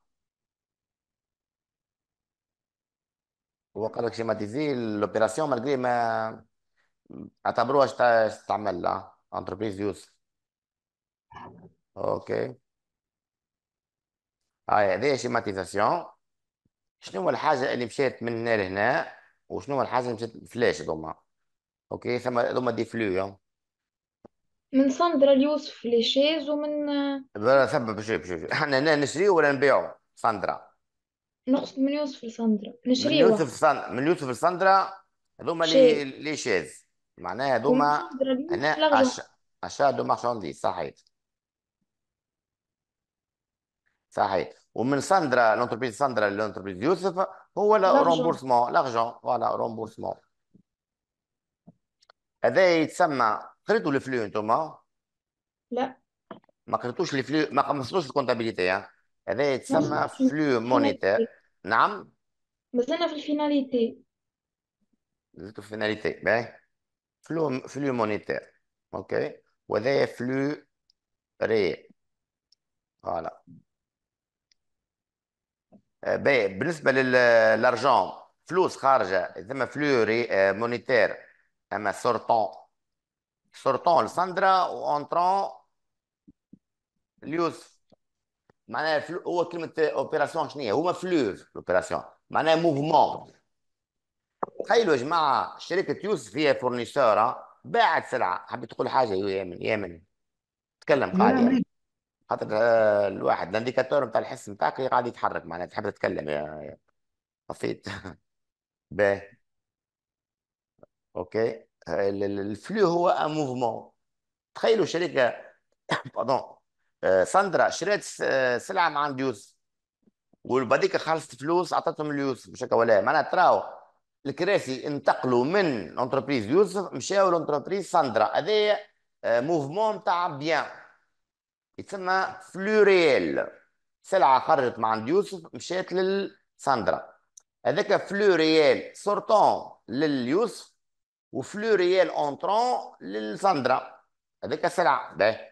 هو قال لك شيماتيزي لوبيراسيون مالغري ما اعتبروها تستعمل لا انتربريز يوز اوكي هاي هذه شيماتيزاسيون شنو هو الحاجه اللي مشات من هنا لهنا وشنو هو الحاجه اللي مشات فلاش دوما اوكي ثم دوما دي فلو من ساندرا اليوسف لي شيز ومن برا ثم بشوف بشوف احنا هنا نشريو ولا نبيعو ساندرا نقصد من يوسف لسندرا من يوسف لسان- من يوسف لساندرا هذوما لي لي شاذ معناها هذوما سندرا هنا دو مارشاندي صحيح صحيح ومن ساندرا لونتربريز ساندرا لونتربريز يوسف هو رومبورسمون لارجون فوالا رومبورسمون هذا يتسمى قريتوا الفلو انتوما لا ما قريتوش الفلو ما قمصتوش الكونتابيليتي هذا يتسمى فلو مونيتير نعم مازلنا في الفيناليتي زدتوا في فيناليتي باهي فلو فلو مونيتير اوكي وذايا فلو ري فوالا باهي بالنسبه للارجون فلوس خارجه ثم فلو ري مونيتير اما سورتون سورتون لساندرا وانترون ليوسف معناها فلو هو كلمه اوبيراسيون شنو هي هما فلوف لوبيراسيون معناها موفمون تخيلوا يا جماعه شركه يوسف هي فورنيسور باعت سلعه حبيت تقول حاجه يا يمن يمن تكلم قاعد خاطر الواحد الانديكاتور نتاع الحس نتاعك قاعد يتحرك معناها تحب تتكلم يا طفيت باهي اوكي الفلو هو ان موفمون تخيلوا شركه باردون آه، ساندرا شريت آه، سلعه من عند يوسف وبديك خلصت فلوس اعطتهم ليوسف مش هكا ولا إيه؟ معناها تراو الكراسي انتقلوا من انتربريز يوسف مشاو لانتربريز ساندرا هذايا آه، موفمون تاع بيان يتسمى فلوريال سلعه خرجت من عند يوسف مشات للساندرا هذاك فلوريال سورتون لليوسف وفلوريال اونترون للساندرا هذاك سلعه باهي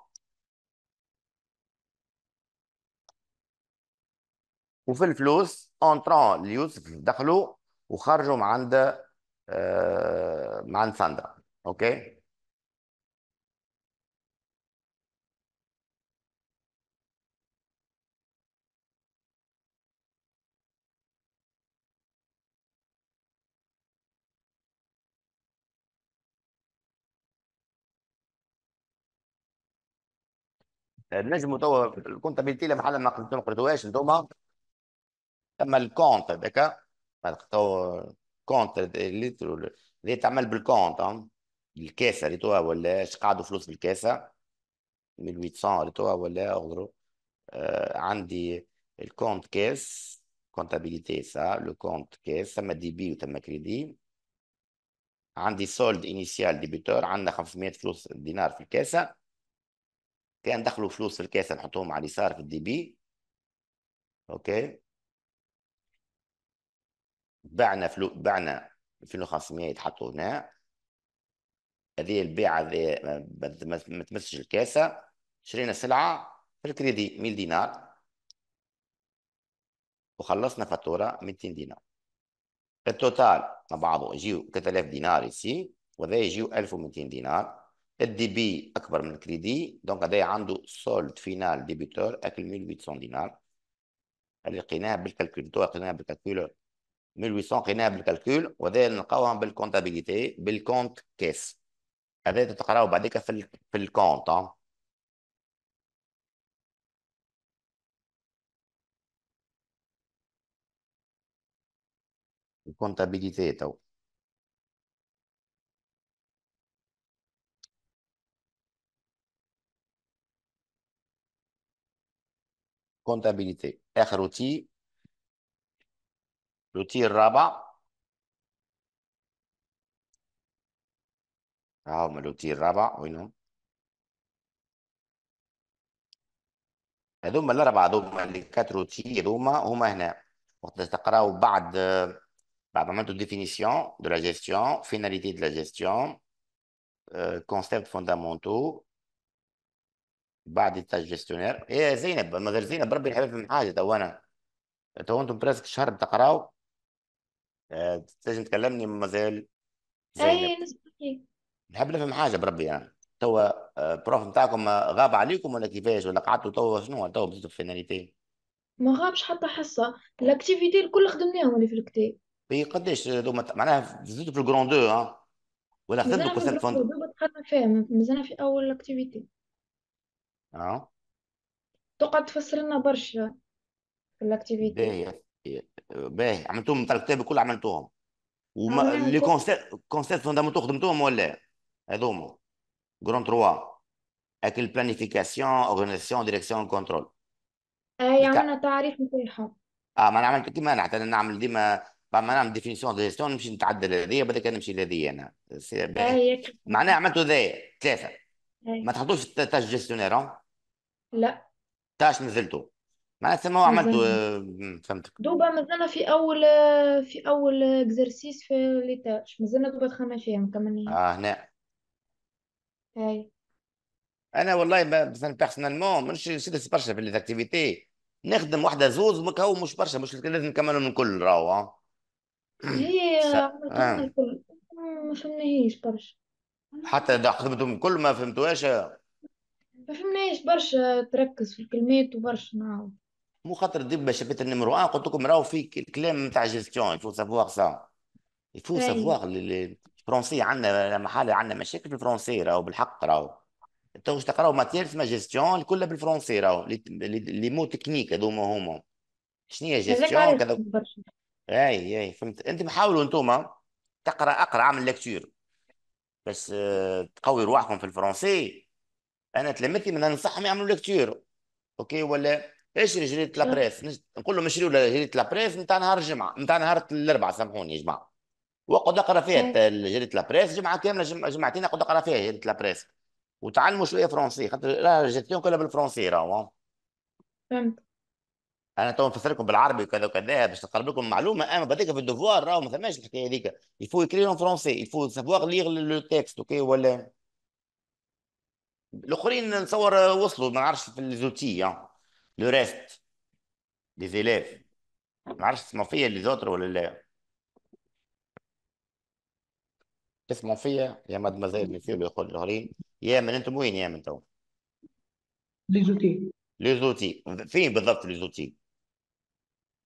وفي الفلوس اونترون ليوسف دخلوا وخرجوا من عند آه، من عند ساندرا اوكي نجموا توا الكونتابيلتي لما حنا ما قريتوهاش انتوما اما الكونت هذاك تو كونت اللي اللي تعمل بالكونت الكاسه ريتوها ولا اش قعدوا فلوس في الكاسه 1800 ريتوها ولا اغدرو آه عندي الكونت كاس كونتابيليتي سا لو كونت كاس ثم دي بي وثم كريدي عندي سولد انيسيال ديبيتور عندنا 500 فلوس دينار في الكاسه كان دخلوا فلوس في الكاسه نحطوهم على اليسار في الدي بي اوكي بعنا فلو بعنا 2500 يتحطوا هنا هذه البيعة هذه ما تمسش الكاسة شرينا سلعة في الكريدي 100 دينار وخلصنا فاتورة 200 دينار التوتال مع بعضه يجيو 3000 دينار يسي وهذا يجيو 1200 دينار الدي بي اكبر من الكريدي دونك هذا عنده سولد فينال ديبيتور اكل 1800 دينار اللي لقيناه بالكالكوليتور لقيناه بالكالكولور 1800 قيناها بالكالكول وهذا نلقاوها بالكونتابيليتي بالكونت كيس هذا تقراو بعديكا في في الكونت الكونتابيليتي تو كونتابيليتي اخر اوتي لوتيه الرابع ها هما لوتيه الرابع وينهم هذوما الأربعة هذوما اللي كاتروتي هذوما هما هنا وقت تقراو بعد بعد euh, إيه، ما عملتو ديفينيسيون دو لا جيستيون فيناليتي دو لا جيستيون كونسيبت فوندامونتو بعد التاج جيستيونير يا زينب مازال زينب بربي الحبيب من حاجه تو انا تو انتم برسك شهر بتقراو آه، تنجم تكلمني مازال زينب اي نسمعك نحب نفهم حاجه بربي انا يعني. توا آه، البروف نتاعكم آه، غاب عليكم ولا كيفاش ولا قعدتوا توا شنو توا بديتوا في فيناليتي ما غابش حتى حصه الاكتيفيتي الكل خدمناهم اللي في الكتاب هي قداش هذوما آه، معناها زدتوا في الجرون دو ها آه. ولا خدمتوا مازلنا في كل سنه الجروب فند دوبا دخلنا فيها مازلنا في اول اكتيفيتي اه تقعد تفسر لنا برشا في الاكتيفيتي باهي باهي عملتهم نتاع الكتاب الكل عملتوهم وما لي كونسيبت كونسيبت فوندامونتو خدمتهم ولا هذوما جرون تروا اكل بلانيفيكاسيون اورغانيزاسيون ديريكسيون كونترول اي عملنا تعريف نتاعهم اه ما انا عملت كيما انا حتى نعمل ديما بعد ما نعمل ديفينيسيون دي جيستيون نمشي نتعدل هذيا بعد كان نمشي لهذيا انا آه، معناها عملتوا ذا ثلاثه آه. ما تحطوش تاش جيستيونير لا تاش نزلتوا معناتها ما هو عمل دو... آه، فهمتك دوبا مازلنا في اول آه، في اول اكزرسيس آه، في ليتاج مازلنا دوبا دخلنا فيها مكملين اه هنا هاي انا والله ب- مثلا مون مانيش سيدي برشا في لي نخدم واحده زوز مكو مش برشا مش لازم من الكل راهو ها هي (clears throat) س- عملتوها آه. الكل ما فهمناهيش برشا حتى دا خدمتهم الكل ما فهمتوهاش ما فهمناهيش برشا تركز في الكلمات وبرشا نعاود مو خاطر باش بيت النمرو وان قلت لكم راهو في الكلام نتاع جيستيون يفو سافواغ سا يفو سافواغ الفرونسي عندنا محل عندنا مشاكل في الفرونسي راهو بالحق راهو تو تقراو ماتير اسمها جيستيون كلها بالفرونسي راهو لي مو تكنيك هذوما هما شنو هي جيستيون كذا اي اي فهمت انتم حاولوا انتوما تقرا اقرا اعمل لكتور بس آه، تقوي رواحكم في الفرونسي انا تلمتي من ننصحهم يعملوا لكتور اوكي ولا اشري جريده لا آه. بريس نقول لهم اشريوا جريده بريس نتاع نهار الجمعه نتاع نهار الاربعاء سامحوني يا جماعه واقعد اقرا فيها آه. جريده بريس جمعه كامله جم... جمعتين اقعد اقرا فيها جريده بريس وتعلموا شويه فرونسي خاطر راه جاتهم كلها بالفرونسي راهو فهمت انا تو نفسر لكم بالعربي وكذا وكذا باش نقرب لكم المعلومه اما بعديك في الدفوار راهو ما ثماش الحكايه هذيك يفو يكريون فرونسي يفو سافوار ليغ لو تيكست اوكي ولا الاخرين نصور وصلوا ما نعرفش في الزوتي يعني. لو ريست دي زيليف ما اعرفش اسمه فيا اللي زوتر ولا لا اسمه فيا يا مدمزيل مسيو يقول الاخرين يا من انتم وين يا من تو ليزوتي ليزوتي فين بالضبط ليزوتي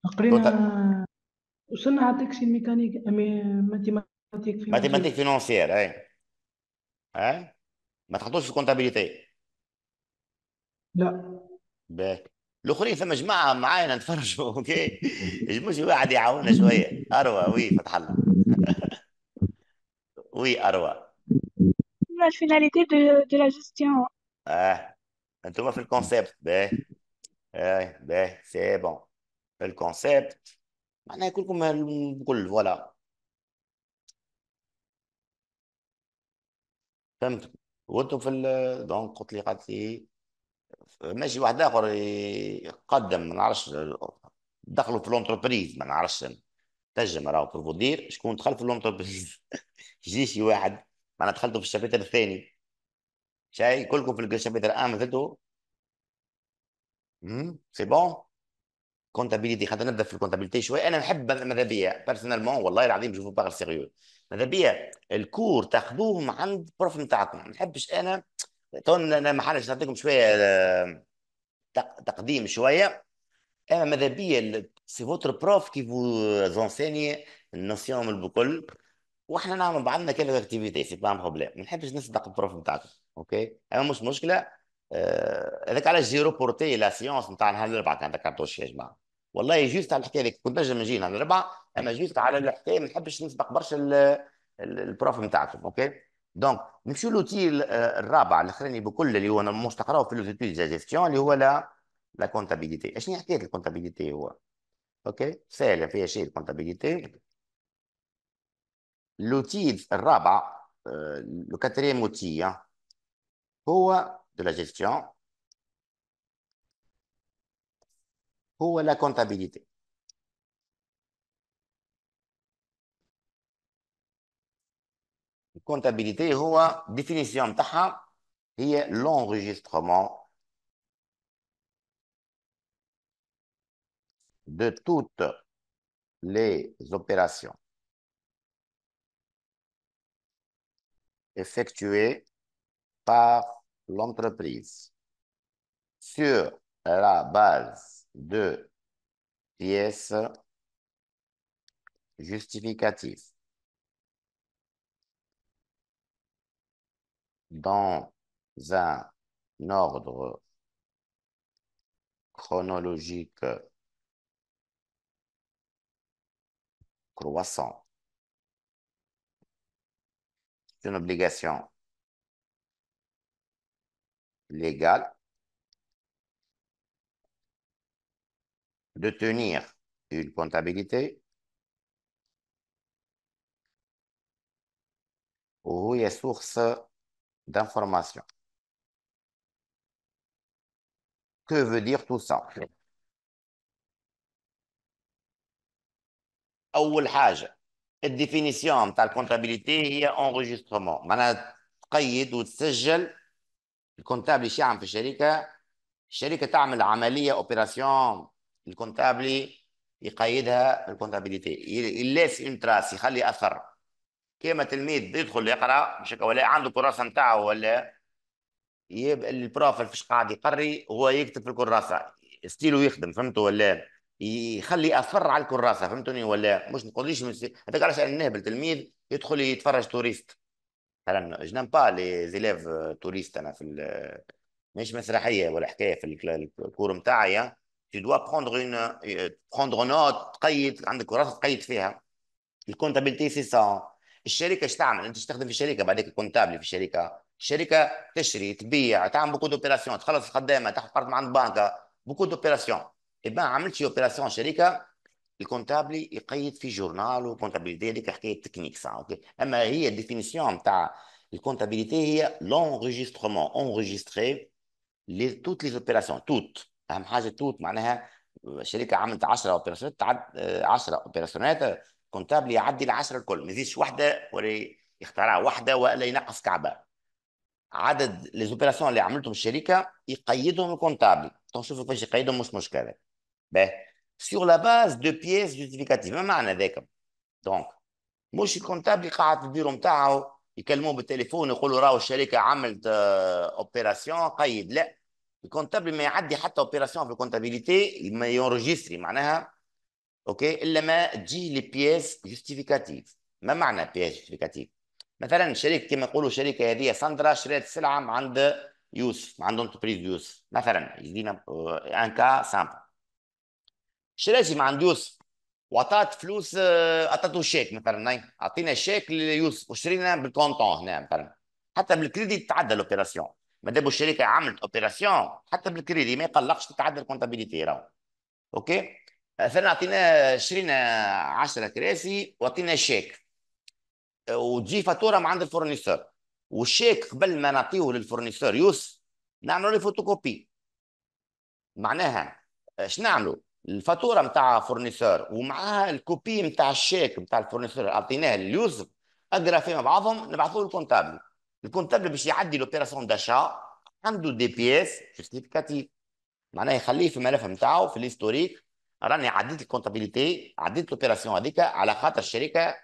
تقريبا وصلنا على تاكسي ميكانيك امي ماتيماتيك في ماتيماتيك فينونسيير اي ها ما تحطوش في كونتابيليتي لا باهي الاخرين ثم جماعه معانا نتفرجوا (laughs) اوكي مش (laughs) واحد يعاوننا شويه اروى وي فتح الله (laughs) وي اروى La finalité دو de la gestion. اه انتوما في الكونسيبت باهي اه باهي سي بون في الكونسيبت معناها كلكم الكل فوالا فهمت وانتم في دونك قلت لي قالت لي ماشي واحد اخر يقدم ما نعرفش دخلوا في لونتربريز ما نعرفش تنجم راهو بروفودير شكون دخل في لونتربريز يجي (laughs) شي واحد انا دخلته في الشابتر الثاني شاي كلكم في الشابتر ان امم سي بون كونتابيليتي خاطر نبدا في الكونتابيليتي شوي انا نحب ماذا بيا بيرسونالمون والله العظيم شوفوا باغ سيريو ماذا بيا الكور تاخذوه عند بروف نتاعكم ما نحبش انا ما معلش نعطيكم شويه آه، تقديم شويه انا ماذا بيا سي فوتر بروف كي فو زونسيني النسيوم البكل واحنا نعمل بعضنا كذا اكتيفيتي سي با بروبليم ما نحبش نصدق البروف نتاعكم اوكي اما مش مشكله آه، هذاك على علاش بورتي لا سيونس نتاع نهار الاربعاء كان ذكرتوش يا جماعه والله جوست على الحكايه هذيك كنت نجم نجي نهار الاربعاء اما جوست على الحكايه ما نحبش نسبق برشا البروف نتاعكم اوكي دونك نمشيو لوتي الرابع الاخراني بكل اللي هو نموش في في دي جيستيون اللي هو لا لا كونتابيليتي اشني حكايه الكونتابيليتي هو اوكي سهل فيها شيء الكونتابيليتي لوتي الرابع لو كاتريم اوتي هو دو لا جيستيون هو لا كونتابيليتي Comptabilité هو définition تاعها هي l'enregistrement de toutes les opérations effectuées par l'entreprise sur la base de pièces justificatives dans un ordre chronologique croissant. une obligation légale de tenir une comptabilité où est source d'information. Que veut dire tout ça أول حاجة الديفينيسيون نتاع الكونتابيليتي هي انغيسترومون معناها تقيد وتسجل الكونتابلي شي في الشركة الشركة تعمل عملية اوبيراسيون الكونتابلي يقيدها الكونتابيليتي يلاس اون تراس يخلي اثر كيما تلميذ يدخل يقرا مش ولا عنده كراسه نتاعه ولا يبقى البروف فاش قاعد يقري هو يكتب في الكراسه ستيلو يخدم فهمتوا ولا يخلي اثر على الكراسه فهمتوني ولا مش نقوليش هذاك علاش انا نهبل تلميذ يدخل يتفرج توريست مثلا جنان با لي زيليف توريست انا في مش مسرحيه ولا حكايه في الكور نتاعي تي دوا بروندغ اون بروندغ نوت تقيد عندك كراسه تقيد فيها الكونتابيلتي سي سا الشركه ايش تعمل؟ انت تستخدم في الشركه بعدك كونتابلي في الشركه، الشركه تشري تبيع تعمل بوكو اوبيراسيون تخلص الخدامه تحفظ مع البنكه بكود اوبيراسيون عملت عملتش اوبيراسيون شركه الكونتابلي يقيد في جورنال وكونتابيليتي هذيك حكايه تكنيك صح اوكي اما هي الديفينيسيون تاع الكونتابيليتي هي لونغيسترومون اونغيستري لي توت لي اوبيراسيون توت اهم حاجه توت معناها شركه عملت 10 اوبيراسيون تعد 10 آه، اوبيراسيونات كونتابل يعدي العشرة الكل ما يزيدش واحدة ولا يخترع واحدة ولا ينقص كعبة عدد لي زوبيراسيون اللي عملتهم الشركة يقيدهم الكونتابل تنشوفوا كيفاش يقيدهم مش مشكلة باهي سيغ لا باز دو بيس جوستيفيكاتيف ما معنى ذاك دونك مش الكونتابل قاعد في البيرو نتاعه يكلموه بالتليفون يقولوا راهو الشركه عملت اوبيراسيون آه، قيد لا الكونتابل ما يعدي حتى اوبيراسيون في الكونتابيليتي ما يونجستري معناها اوكي الا ما تجي لي بياس جوستيفيكاتيف ما معنى بياس جوستيفيكاتيف مثلا شركه كما يقولوا شركه هذه ساندرا شريت سلعه آه، من عند يوسف من عند انتربريز يوسف مثلا يدينا ان كا سامبل شراتي من عند يوسف وعطات فلوس آه، عطاته شيك مثلا اعطينا شيك ليوسف وشرينا بالكونتون هنا مثلا حتى بالكريدي تتعدى الاوبيراسيون ما دام الشركه عملت اوبيراسيون حتى بالكريدي ما يقلقش تتعدى الكونتابيليتي راهو اوكي فانا اعطيناه شرينا 10 كراسي واعطينا شيك وتجي فاتوره من عند الفورنيسور والشيك قبل ما نعطيه للفورنيسور يوسف نعملوا له فوتوكوبي معناها اش نعملوا الفاتوره نتاع فورنيسور ومعاها الكوبي نتاع الشيك نتاع الفورنيسور اعطيناه ليوسف اقرا فيهم بعضهم نبعثوه للكونتابل الكونتابل باش يعدي لوبيراسيون داشا عنده دي بيس جوستيفيكاتيف معناها يخليه في الملف نتاعو في الهيستوريك راني عديت الكونتابيليتي عديت الاوبيراسيون هذيك على خاطر الشركه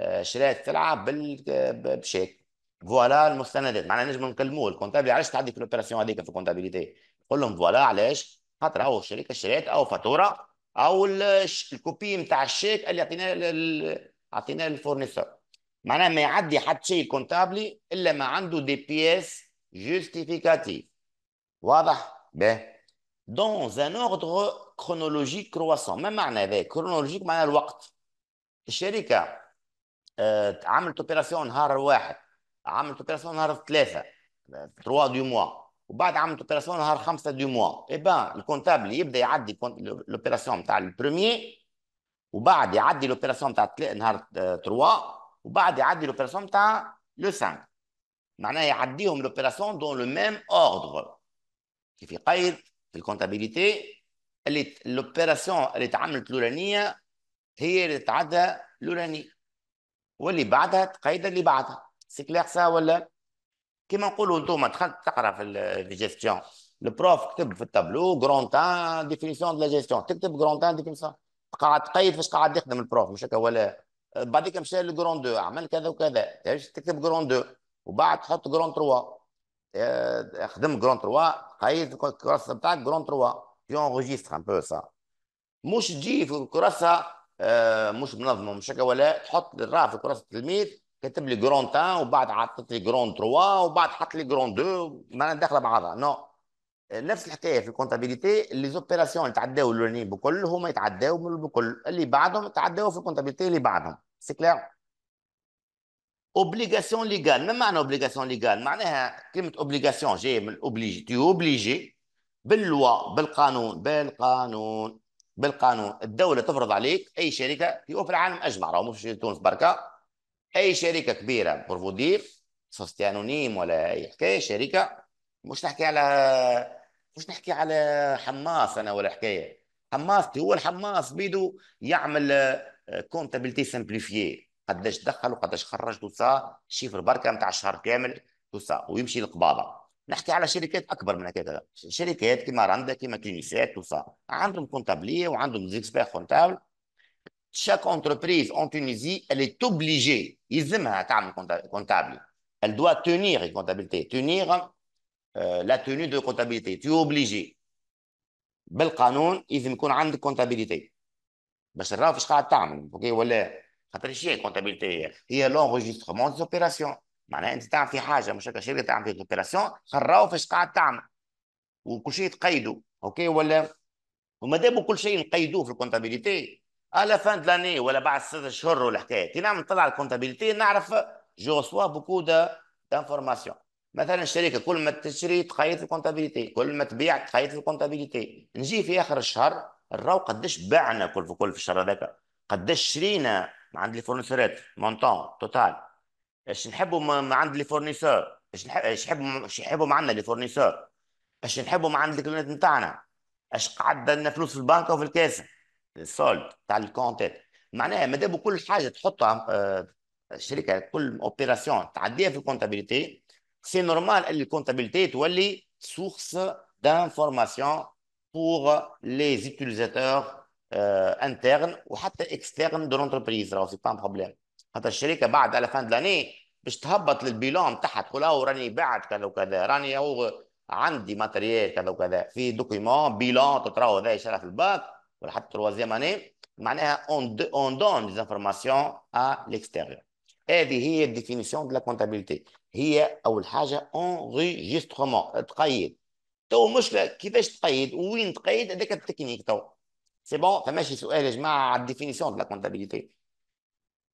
آه، شريت سلعه بالشيك فوالا المستندات معناها نجم نكلموه الكونتابل علاش تعدي في الاوبيراسيون هذيك في الكونتابيليتي نقول لهم فوالا علاش خاطر هو الشركه شريت او فاتوره او الكوبي نتاع الشيك اللي عطيناه عطيناه للفورنيسور معناها ما يعدي حتى شيء الكونتابلي الا ما عنده دي اس جوستيفيكاتيف واضح؟ باهي دون ان اوردر كرونولوجيك كرواسون ما معنى هذا كرونولوجيك معنى الوقت الشركة عملت اوبيراسيون نهار واحد عملت اوبيراسيون نهار ثلاثة تروا دو موا وبعد عملت اوبيراسيون نهار خمسة دو موا اي با الكونتابل يبدا يعدي الاوبيراسيون تاع البرومي وبعد يعدي لوبيراسيون تاع نهار 3 آه، وبعد يعدي لوبيراسيون تاع لو 5 معناها يعديهم لوبيراسيون دون لو ميم اوردر كيف يقيد في الكونتابيليتي اللي لوبيراسيون اللي تعملت الاولانيه هي اللي تعدى الاولانيه واللي بعدها تقيد اللي بعدها سي كليغ سا ولا كيما نقولوا انتم دخلت تقرا في الجيستيون البروف كتب في التابلو غرونتا ديفينيسيون دو لا جيستيون تكتب غرونتا ديفينيسيون قاعد تقيد فاش قاعد يخدم البروف مش هكا ولا بعديك مشى لغرون دو عمل كذا وكذا تكتب غرون دو وبعد تحط غرون تروا آه، خدم غرون تروا قيد الكورس بتاعك غرون تروا qui enregistre un peu ça مش تجي في الكراسة مش منظمه مش هكا ولا تحط راه في كراسه التلميذ كتب لي جرون تان وبعد حطت لي جرون تروا وبعد حط لي جرون دو معناها داخله بعضها نو نفس الحكايه في الكونتابيليتي لي زوبيراسيون اللي تعداو الاولانيين بكل هما يتعداو من بكل اللي بعدهم تعداو في الكونتابيليتي اللي بعدهم سي كلير اوبليغاسيون ليغال ما معنى اوبليغاسيون ليغال معناها كلمه اوبليغاسيون جايه من اوبليجي تي اوبليجي باللوا بالقانون بالقانون بالقانون الدولة تفرض عليك أي شركة في العالم أجمع راهو مش في تونس بركة أي شركة كبيرة بروفودير سوستي أنونيم ولا أي حكاية شركة مش نحكي على مش نحكي على حماس أنا ولا حكاية حماس هو الحماس بيدو يعمل كونتابيلتي آه، سامبليفي قداش دخل وقداش خرج سا شيفر بركة نتاع الشهر كامل سا ويمشي للقباضة نحكي على شركات اكبر chaque entreprise en Tunisie, elle est obligée, comptable, elle doit tenir une comptabilité, tenir euh, la tenue de comptabilité. Tu es obligé. بالقانون لازم يكون عندك كونتابيليتي باش قاعد تعمل اوكي ولا خاطر شي y هي l'enregistrement des opérations. معناها انت تعمل في حاجه مش هكا شركه تعمل في اوبيراسيون قراو فاش قاعد تعمل وكل شيء تقيدوا اوكي ولا وما دام كل شيء نقيدوه في الكونتابيليتي على فان لاني ولا بعد ستة اشهر ولا حكايه كي نعمل نطلع الكونتابيليتي نعرف جو سوا بوكو دانفورماسيون مثلا الشركه كل ما تشري تقيد في الكونتابيليتي كل ما تبيع تقيد في الكونتابيليتي نجي في اخر الشهر نراو قداش بعنا كل في كل في الشهر هذاك قداش شرينا عند لي فورنسورات مونتون توتال اش نحبوا من عند لي فورنيسور اش نحب اش يحبوا اش يحبوا معنا لي فورنيسور اش نحبوا من عند الكلينت نتاعنا اش قعد لنا فلوس في البنك وفي الكاس السولد تاع الكونتات معناها ما دام كل حاجه تحطها الشركه آه، كل اوبيراسيون تعديها في الكونتابيليتي سي نورمال ان الكونتابيليتي تولي سورس دانفورماسيون بور لي زيتيليزاتور انترن وحتى اكسترن دو لونتربريز راهو سي با ان بروبليم خاطر الشركه بعد على فان دلاني باش تهبط للبيلون تحت تقول او راني بعت كذا وكذا راني هو عندي ماتريال كذا وكذا في دوكيمون بيلون تتراو هذا يشرى في الباك ولا حتى تروازيام اني معناها اون دون دي ا ليكستيريور هذه هي الديفينيسيون دو لا كونتابيلتي هي اول حاجه انغيسترومون تقيد تو مشكله كيفاش تقيد وين تقيد هذاك التكنيك تو سي بون فماشي سؤال يا جماعه على الديفينيسيون دو لا كونتابيلتي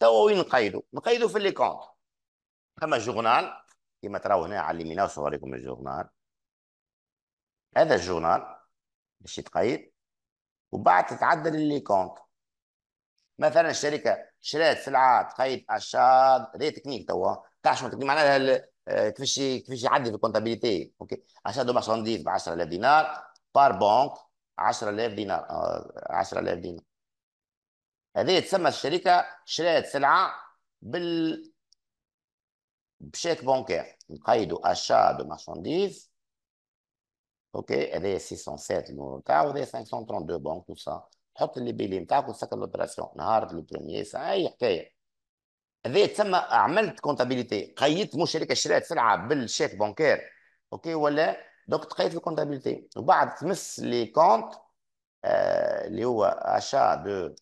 توا وين نقيدو نقيدو في لي كونت ثم جورنال كما تراو هنا على اليمين وصوريكم الجورنال هذا الجورنال باش يتقيد وبعد تتعدل لي كونت مثلا الشركه شرات سلعه تقيد أشاد ري تكنيك توا شنو تكنيك معناها آه، كيفاش كيفاش يعدي في الكونتابيليتي اوكي أشاد دو مارشانديز ب 10000 دينار بار بونك 10000 دينار 10000 آه، دينار هذه تسمى الشركه شريت سلعه بال بشيك بونكير نقيدو اشا دو مارشانديز اوكي هذه 607 المور نتاعو وهذايا 532 بون تو سا تحط اللي بيلي نتاعك وتسكر لوبراسيون نهار لو بروميي سا اي حكايه هذه تسمى عملت كونتابيليتي قيدت مو شركه شريت سلعه بالشيك بونكير اوكي ولا دونك تقيد في الكونتابيليتي وبعد تمس لي كونت اللي هو اشا دو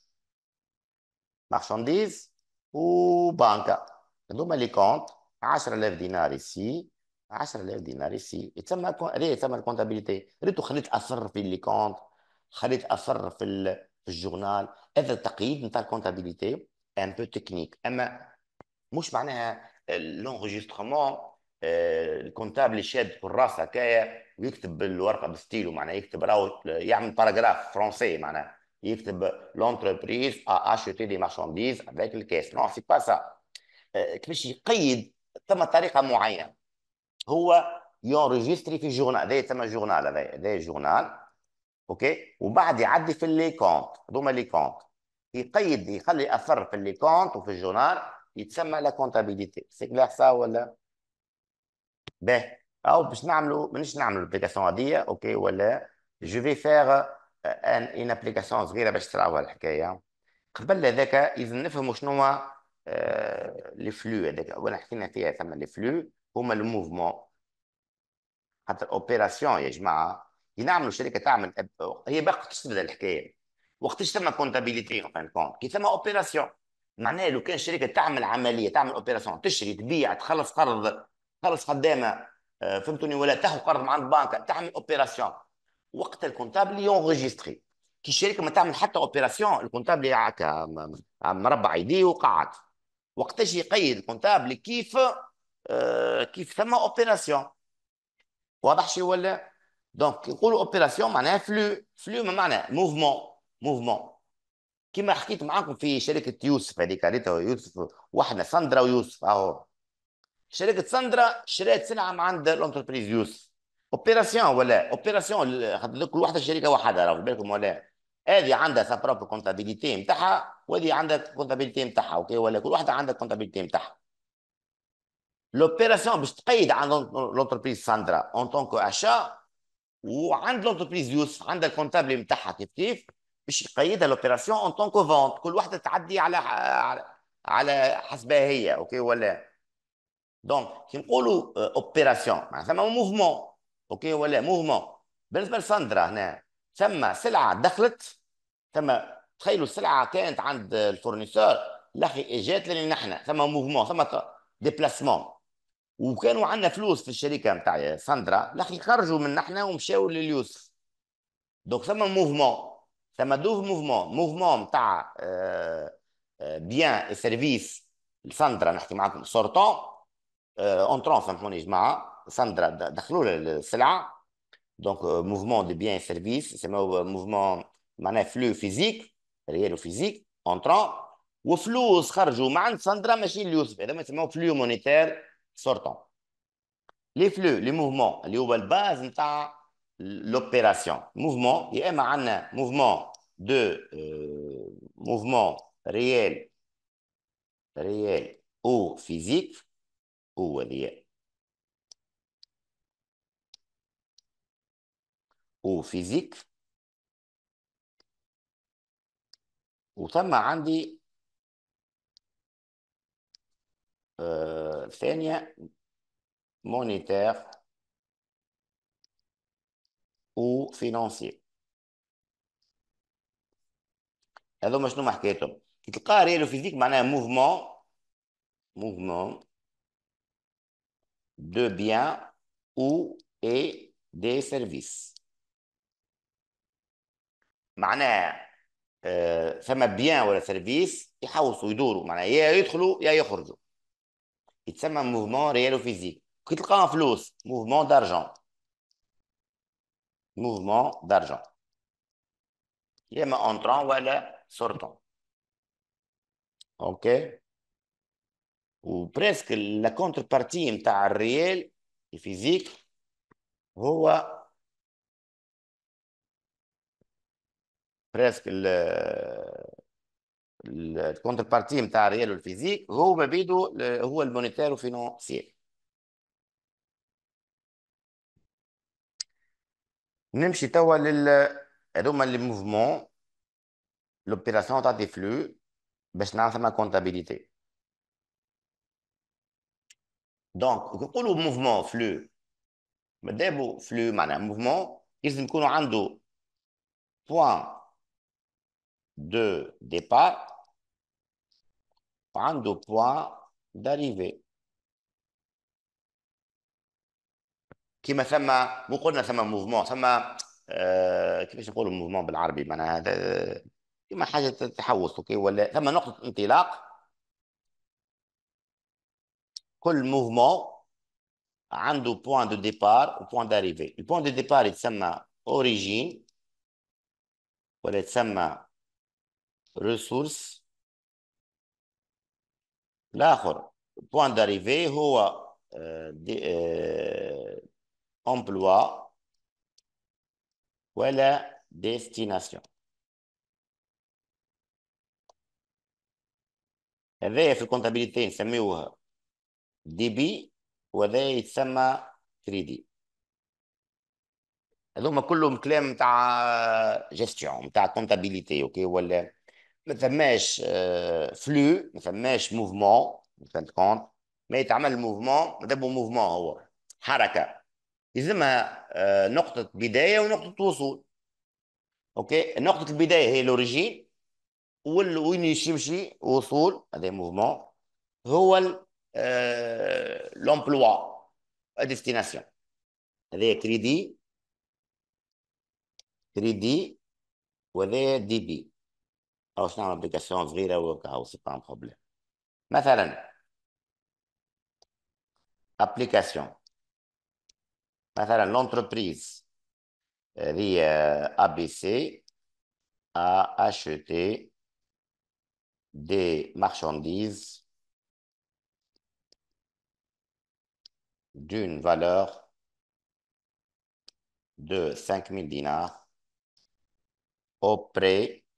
marchandises وبنكة هذوما لي كونت 10000 دينار ici 10000 دينار ici يتسمى ري تسمى الكونتابيليتي ريتو خليت اثر في لي كونت خليت اثر في في الجورنال هذا التقييد نتاع الكونتابيليتي ان بو تكنيك اما مش معناها لونغيسترومون آه، الكونتابل شاد في الراس هكايا ويكتب بالورقه بستيلو معناها يكتب راهو يعمل باراجراف فرونسي معناها يكتب لونتربريز اشيتي دي مارشانديز افيك الكاس نو سي با سا كيفاش يقيد ثم طريقه معينه هو يونريجستري في جورنال هذا يسمى جورنال هذا جورنال اوكي وبعد يعدي في لي كونت هذوما لي كونت يقيد يخلي اثر في لي كونت وفي الجورنال يتسمى لا كونتابيليتي سي كلير سا ولا باهي او باش نعملوا مانيش نعملوا الابليكاسيون هذيا اوكي ولا جو في فيغ ان ان ابليكاسيون صغيره باش تراوها الحكايه قبل هذاك اذا نفهموا شنو هو لي آه، فلو هذاك وانا حكينا فيها ثم لي فلو هما الموفمون حتى الاوبيراسيون يا جماعه نعملوا شركه تعمل هي باقا تستبدل الحكايه وقتاش ثم كونتابيليتي اون فان كونت كي ثم اوبيراسيون معناها لو كان شركه تعمل عمليه تعمل اوبيراسيون تشري تبيع تخلص قرض تخلص خدامه آه، فهمتوني ولا تاخذ قرض مع البنك تعمل اوبيراسيون وقت الكونتابل يونغيجيستري كي الشركه ما تعمل حتى اوبيراسيون الكونتابل هكا مربع يديه وقعد وقتاش يقيد الكونتابل كيف آه، كيف ثم اوبيراسيون واضح شي ولا دونك نقولوا اوبيراسيون معناها فلو فلو ما معناها موفمون موفمون كما حكيت معاكم في شركه يوسف هذيك هذيك يوسف وحنا ساندرا ويوسف اهو شركه ساندرا شرات سلعه من عند لونتربريز يوسف اوبيراسيون ولا اوبيراسيون خاطر كل واحده شركه واحده راه بالكم ولا هذه عندها سا بروبر كونتابيليتي نتاعها وهذه عندها كونتابيليتي نتاعها اوكي ولا كل واحده عندها كونتابيليتي نتاعها لوبيراسيون باش تقيد عند لونتربريز ساندرا اون تونك اشا وعند لونتربريز يوسف عندها الكونتابل نتاعها كيف كيف باش يقيدها لوبيراسيون اون تونك فونت كل واحده تعدي على على حسبها هي اوكي ولا دونك كي نقولوا اوبيراسيون euh، معناتها موفمون اوكي ولا موفمون بالنسبه لساندرا هنا ثم سلعه دخلت ثم تخيلوا السلعه كانت عند الفورنيسور لاخي اجات لنا نحن ثم موفمون ثم ديبلاسمون وكانوا عندنا فلوس في الشركه نتاع ساندرا لاخي خرجوا من نحن ومشاو لليوسف دونك ثم موفمون ثم دوف موفمون موفمون نتاع آه، آه، بيان سيرفيس ساندرا نحكي معكم سورتون آه، اونترون سامحوني يا جماعه Sandra, d'accord, le euh, donc euh, mouvement de biens et services, c'est le euh, mouvement de flux physique, réel ou physique, entrant, ou flux, chargement, Sandra, machine, c'est le flux monétaire sortant. Les flux, les mouvements, les ou la base, l'opération. Mouvement, il y a mouvement de mouvement réel, réel ou physique, ou réel. وفيزيك وتم عندي آه ثانية مونيتير وفينانسي ما شنو حكيتهم كي تلقاها ريال وفيزيك معناها موفمون موفمون دو بيان او اي دي سيرفيس معناها آه، فما بيان ولا سيرفيس يحوصوا يدوروا معناها يا يدخلوا يا يخرجوا يتسمى موفمون ريال وفيزيك كي تلقاها فلوس موفمون دارجون موفمون دارجون يا اما اونترون ولا سورتون اوكي وبريسك لا كونتر بارتي نتاع الريال الفيزيك هو presque le contrepartie entre le réel le physique et ce n'est le monétaire ou le financier. Nous allons e maintenant passer le mouvement. L'opération est en flux pour la comptabilité. Donc, qu'est-ce le mouvement en flux Ce n'est flux, c'est mouvement il doit avoir un point de départ prendre au point d'arrivée كما ثم مو قلنا ثم موفمون ثم آه كيفاش نقولوا موفمون بالعربي معناها هذا كما حاجه تحوس اوكي ولا ثم نقطه انطلاق كل موفمون عنده بوان دو ديبار وبوان داريفي البوان دو ديبار يتسمى اوريجين ولا يتسمى ريسورس الاخر بوان داريفي هو امبلوا ولا ديستيناسيون هذايا في الكونتابيليتي نسميوه دي بي وهذا يتسمى دي هذوما كلهم كلام تاع جيستيون تاع كونتابيليتي اوكي ولا ما ثماش فلو آه، ما ثماش موفمون فهمت كونت ما يتعمل موفمون ماذا بو موفمون هو حركه يلزمها آه، نقطه بدايه ونقطه وصول اوكي نقطه البدايه هي لوريجين وين يمشي وصول هذا موفمون هو لومبلوا آه، ديستيناسيون هذا كريدي كريدي وهذا دي بي Aussi dans l'application vrée c'est pas un problème. Maintenant, application. Maintenant, l'entreprise euh, euh, ABC a acheté des marchandises d'une valeur de 5000 000 dinars auprès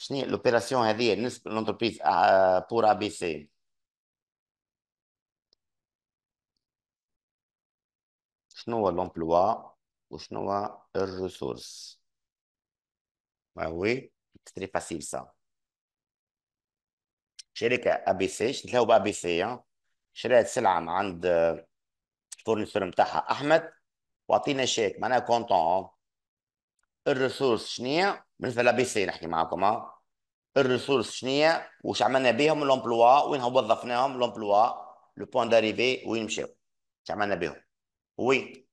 شنو هي لوبيراسيون هذه بالنسبه للانتربريز بور ا بي سي شنو هو لومبلوا وشنو هو الريسورس وي تري فاسيل سا شركه ا بي سي شنو با ا بي سي شريت سلعه من عند الفورنيسور نتاعها احمد واعطينا شيك معناها كونتون الريسورس هي بالنسبه لبي سي نحكي معاكم ها الريسورس شنية واش عملنا بهم لومبلوا وين وظفناهم لومبلوا لو بوان داريفي وين مشاو واش عملنا بهم وي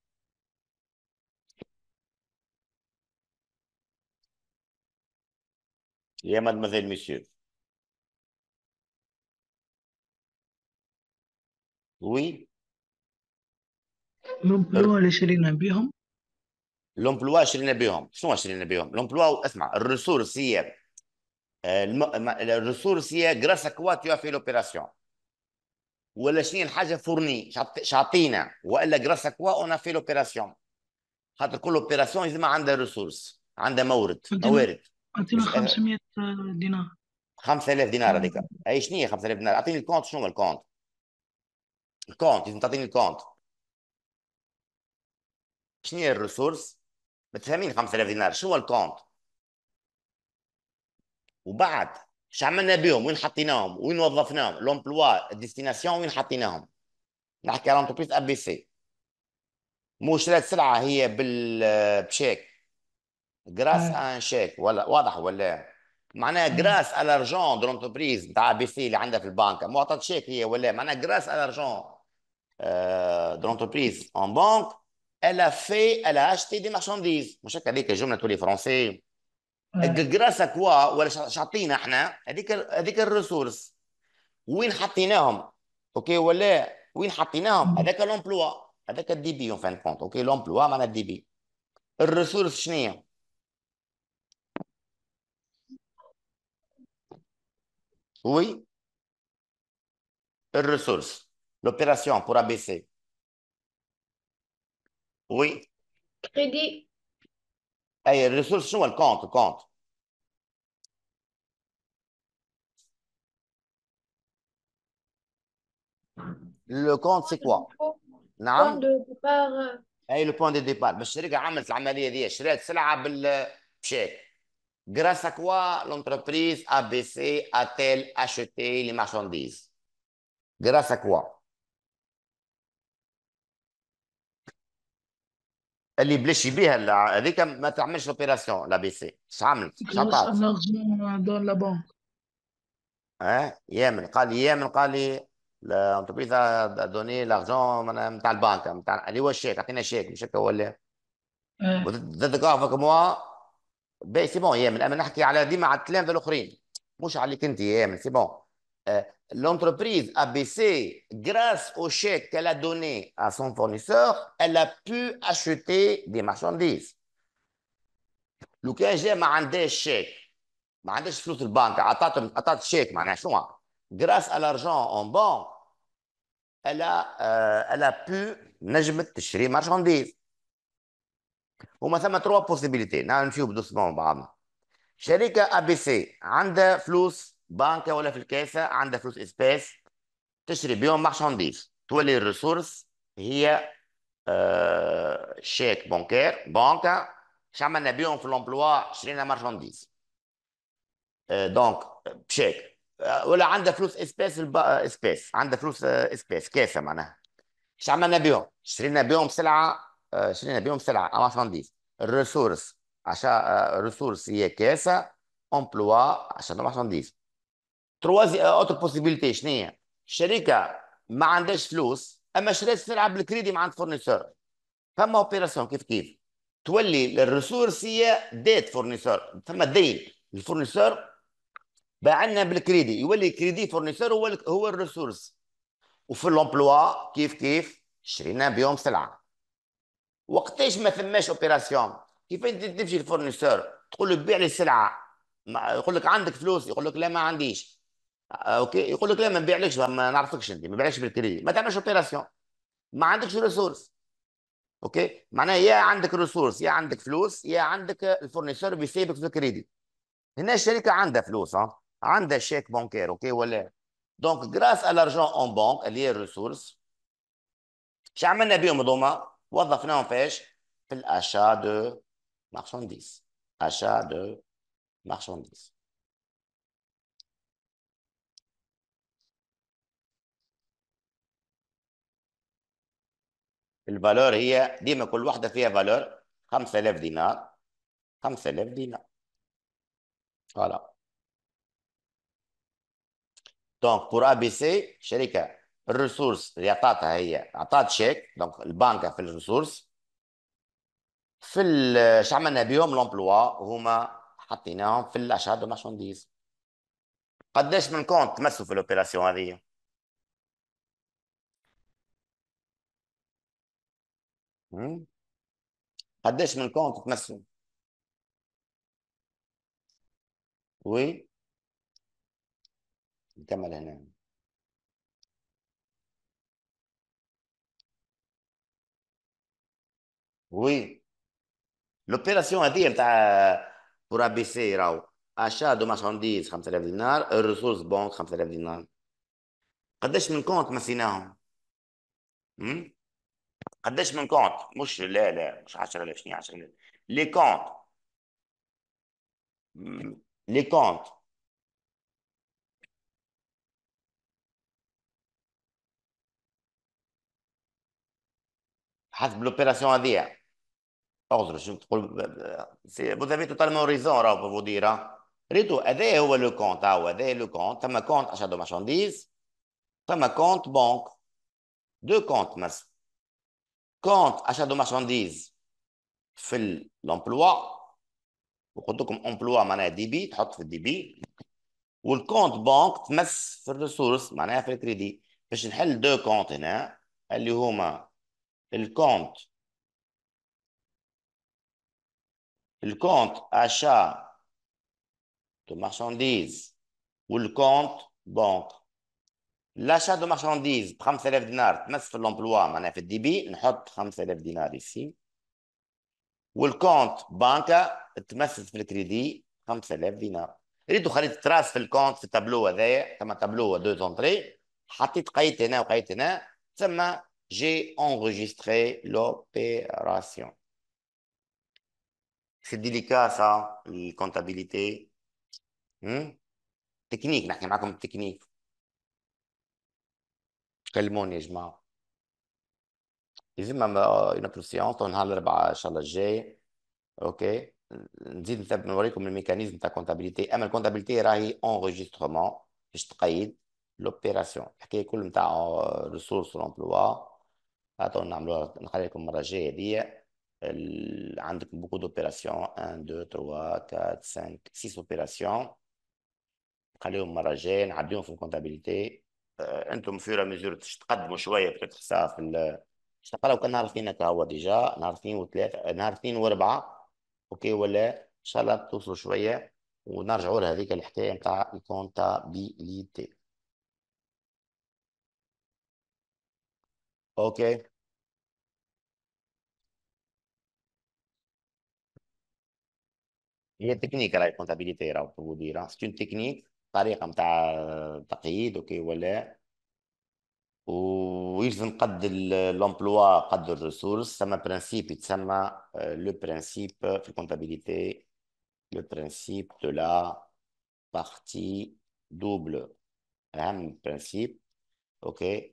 يا مادمازيل ميسيو وي لومبلوا اللي شرينا بهم لومبلوا شرينا بهم شنو شرينا بهم لومبلوا اسمع الريسورس هي الريسورس هي غراس كوا تو في لوبيراسيون ولا شنو الحاجه فورني شاطينا والا غراس كوا اون في لوبيراسيون خاطر كل اوبيراسيون لازم عندها ريسورس عندها مورد موارد اعطينا 500 آه، دينار 5000 دينار آه. هذيك اي شنو هي 5000 دينار اعطيني الكونت شنو الكونت الكونت لازم تعطيني الكونت شنو هي الريسورس ما تفهمين 5000 دينار شو هو الكونت وبعد شو عملنا بهم وين حطيناهم وين وظفناهم لومبلوا الديستيناسيون وين حطيناهم نحكي على انتربريز ا بي سي مو شريت سلعه هي بال بشيك جراس ان شيك ولا واضح ولا معناها جراس ا لارجون دو لونتربريز تاع بي سي اللي عندها في البنك مو شيك هي ولا معناها جراس ا لارجون دو لونتربريز اون بنك elle a fait, elle a acheté des marchandises. Moi, chaque année, que j'aime tous les Français. grâce à quoi Ou elle a acheté, nous, avec les ressources. Où ils ont mis les OK, ou là, où ils ont mis mm. Avec l'emploi. Avec le débit, en fin de compte. OK, l'emploi, mais le débit. Les ressources, je Oui. Les ressources. L'opération pour abaisser. Oui. Crédit. Hey, ressources compte? Le Le Le كونت Le le point de euh. Le point de départ. Je vais dire grâce à quoi l'entreprise a baissé, a-t-elle acheté les marchandises Grâce à quoi اللي بلاش يبيها هذيك ما تعملش اوبيراسيون لا بي سي اش عملت؟ اش عطات؟ دون لا اه يامن قال لي يامن قال لي لونتربريز دوني لارجون نتاع البنك نتاع اللي هو الشيك عطينا شيك مش هكا ولا ضدك كاف موا سي بون يامن اما نحكي على ديما على التلامذه الاخرين مش عليك انت يامن سي بون إيه، l'entreprise ABC, grâce au chèque qu'elle a donné à son fournisseur, elle a pu acheter des marchandises. L'UKG a un chèque, j'ai un chèque de banque, un chèque, hein. grâce à l'argent en banque, elle a, euh, elle a pu acheter des marchandises. On y a trois possibilités. Je vais vous doucement. La société ABC a des بانكا ولا في الكاسه عندها فلوس اسباس تشري بيهم مارشانديز تولي الريسورس هي آه، شيك بونكير بانكا شعملنا عملنا بيهم في لومبلوا شرينا مارشانديز آه، دونك بشيك آه، ولا عندها فلوس اسباس الب... اسباس عندها فلوس اسباس كاسه معناها شعملنا عملنا بيهم شرينا بيهم سلعه شرينا بيهم سلعه مارشانديز الريسورس عشان الريسورس هي كاسه امبلوا عشان مارشانديز تروازي اوتر آه، بوسيبيليتي شنو هي؟ الشركه ما عندهاش فلوس اما شريت سلعه بالكريدي مع عند فورنيسور فما اوبيراسيون كيف كيف تولي الريسورس هي ديت فورنيسور فما دين الفورنيسور باع لنا بالكريدي يولي كريدي فورنيسور هو هو الريسورس وفي لومبلوا كيف كيف شرينا بيوم سلعه وقتاش ما ثماش اوبيراسيون كيف انت تمشي للفورنيسور تقول له بيع لي السلعه يقول لك عندك فلوس يقول لك لا ما عنديش آه، اوكي يقول لك لا ما نبيعلكش ما نعرفكش انت ما نبيعلكش بالكريدي ما تعملش اوبيراسيون ما عندكش ريسورس اوكي معناها يا عندك ريسورس يا عندك فلوس يا عندك الفورنيسور بيسيبك في الكريدي هنا الشركه عندها فلوس ها عندها شيك بونكير اوكي ولا دونك جراس ا لارجون اون بونك اللي هي الريسورس شو عملنا بهم هذوما وظفناهم فاش في الاشا دو مارشانديز اشا دو مارشانديز الفالور هي ديما كل واحده فيها فالور 5000 دينار 5000 دينار فوالا دونك بور ابي سي شركه الريسورس اللي عطاتها هي عطات شيك دونك البنكه في الريسورس في شو عملنا بيهم لومبلوا هما حطيناهم في الاشهاد ماشونديز قداش من كونت تمسوا في الاوبيراسيون هذه Hmm? قداش منكم تمثل؟ وي نكمل هنا وي لوبيراسيون هذه نتاع بور ابي سي راهو اشا دو مارشانديز 5000 دينار الريسورس بونك 5000 دينار قداش من كونت مسيناهم hmm? قداش من كونت مش لا لا مش 10000 شنو 10000 لي كونت لي كونت حسب لوبيراسيون هذيا اوزر شنو تقول سي فوز افي توتالمون ريزون راهو بو دير ريتو هذا هو لو كونت هاو هذا لو كونت ثم كونت اشا دو مارشانديز ثم كونت بنك دو كونت مثلا كونت اشا دو مارشانديز في الامبلوا وقلت لكم امبلوا معناها دي بي تحط في الدي بي والكونت بانك تمس في الريسورس معناها في الكريدي باش نحل دو كونت هنا اللي هما الكونت الكونت اشا دو مارشانديز والكونت بانك لاشا دو مارشانديز ب 5000 دينار تمس في لومبلوا معناها في الدي بي نحط 5000 دينار ici والكونت بانكا تمثل في الكريدي 5000 دينار ريتو خليت تراس في الكونت في التابلو هذايا ثم تابلو دو زونتري حطيت قيت هنا وقيت هنا ثم جي انغوجيستري لوبيراسيون سي ديليكا سا الكونتابيليتي تكنيك نحكي معكم تكنيك كلموني يا جماعه يتمم اون بروسيونس نهار الاربعاء ان شاء الله الجاي اوكي نزيد نوريكم الميكانيزم تاع كونتابيليتي اما الكونتابيليتي راهي انغيسترومون باش تقيد لوبيراسيون الحكايه كل نتاع ريسورس والامبلوا هاتو نعملوها نخلي لكم المره الجايه هذيا عندكم بوكو دوبيراسيون 1 2 3 4 5 6 اوبيراسيون نخليهم المره الجايه نعديهم في الكونتابيليتي آه، انتم في ميزور تقدموا شويه بتتحسها في تقرا وكان نهار اثنين هو ديجا نهار اثنين وثلاثه نهار واربعه اوكي ولا ان شاء الله توصلوا شويه ونرجعوا لهذيك الحكايه نتاع الكونتابيليتي اوكي هي تكنيك راهي كونتابيليتي راهو تبغوا ديرها سي اون تكنيك L'emploi pas de ressources, c'est le principe de comptabilité, le principe de la partie double. Le hein, principe,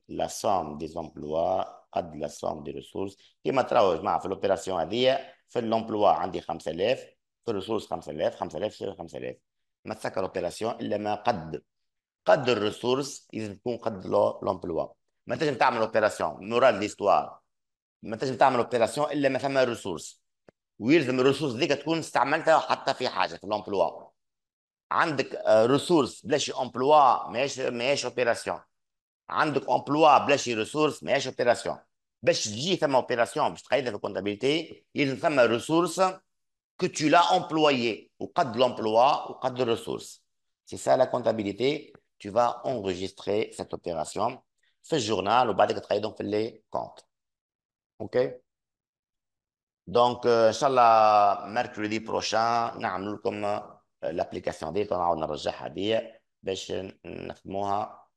la somme des emplois la somme des ressources. Et l'opération à dire l'emploi en ressources ما تسكر اوبيراسيون الا ما قد قد الريسورس اذا تكون قد لومبلوا ما تنجم تعمل اوبيراسيون مورال ليستوار ما تنجم تعمل اوبيراسيون الا ما ثم ريسورس ويلزم الريسورس ذيك تكون استعملتها حتى في حاجه في لومبلوا عندك ريسورس بلاش امبلوا ماهيش ماهيش اوبيراسيون عندك امبلوا بلاش ريسورس ماهيش اوبيراسيون باش تجي ثم اوبيراسيون باش تقيدها في الكونتابيلتي يلزم ثم ريسورس que tu l'as employé, au cadre de l'emploi, au cadre de ressources. C'est ça la comptabilité. Tu vas enregistrer cette opération, ce journal, ou de travail donc les comptes. OK Donc, euh, Inch'Allah, mercredi prochain, نعمل comme euh, l'application on temps déjà بيع باش نخدموها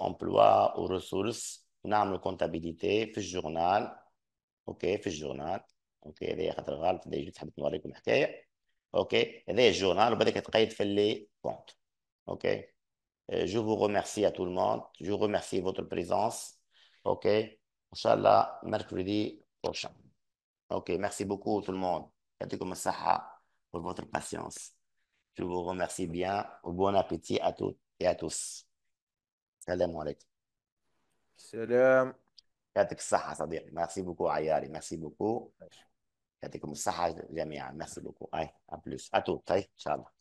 emploi ou ressources. le comptabilité في journal. OK, في journal. اوكي هذه خاطر غلط هذه جيت حبيت نوريكم حكايه اوكي هذا الجورنال وبعد كتقيد في لي كونت اوكي euh, Je vous remercie à tout le monde. Je vous remercie votre présence. OK. Inch'Allah, mercredi prochain. OK. Merci beaucoup tout le monde. comme pour votre patience. Je vous remercie bien. Bon appétit à toutes et à tous. Salam alaikum. Salam. Merci beaucoup, Ayari. Merci beaucoup. يعطيكم الصحة جميعا نصلكم أي بلوس أتوب طيب إن شاء الله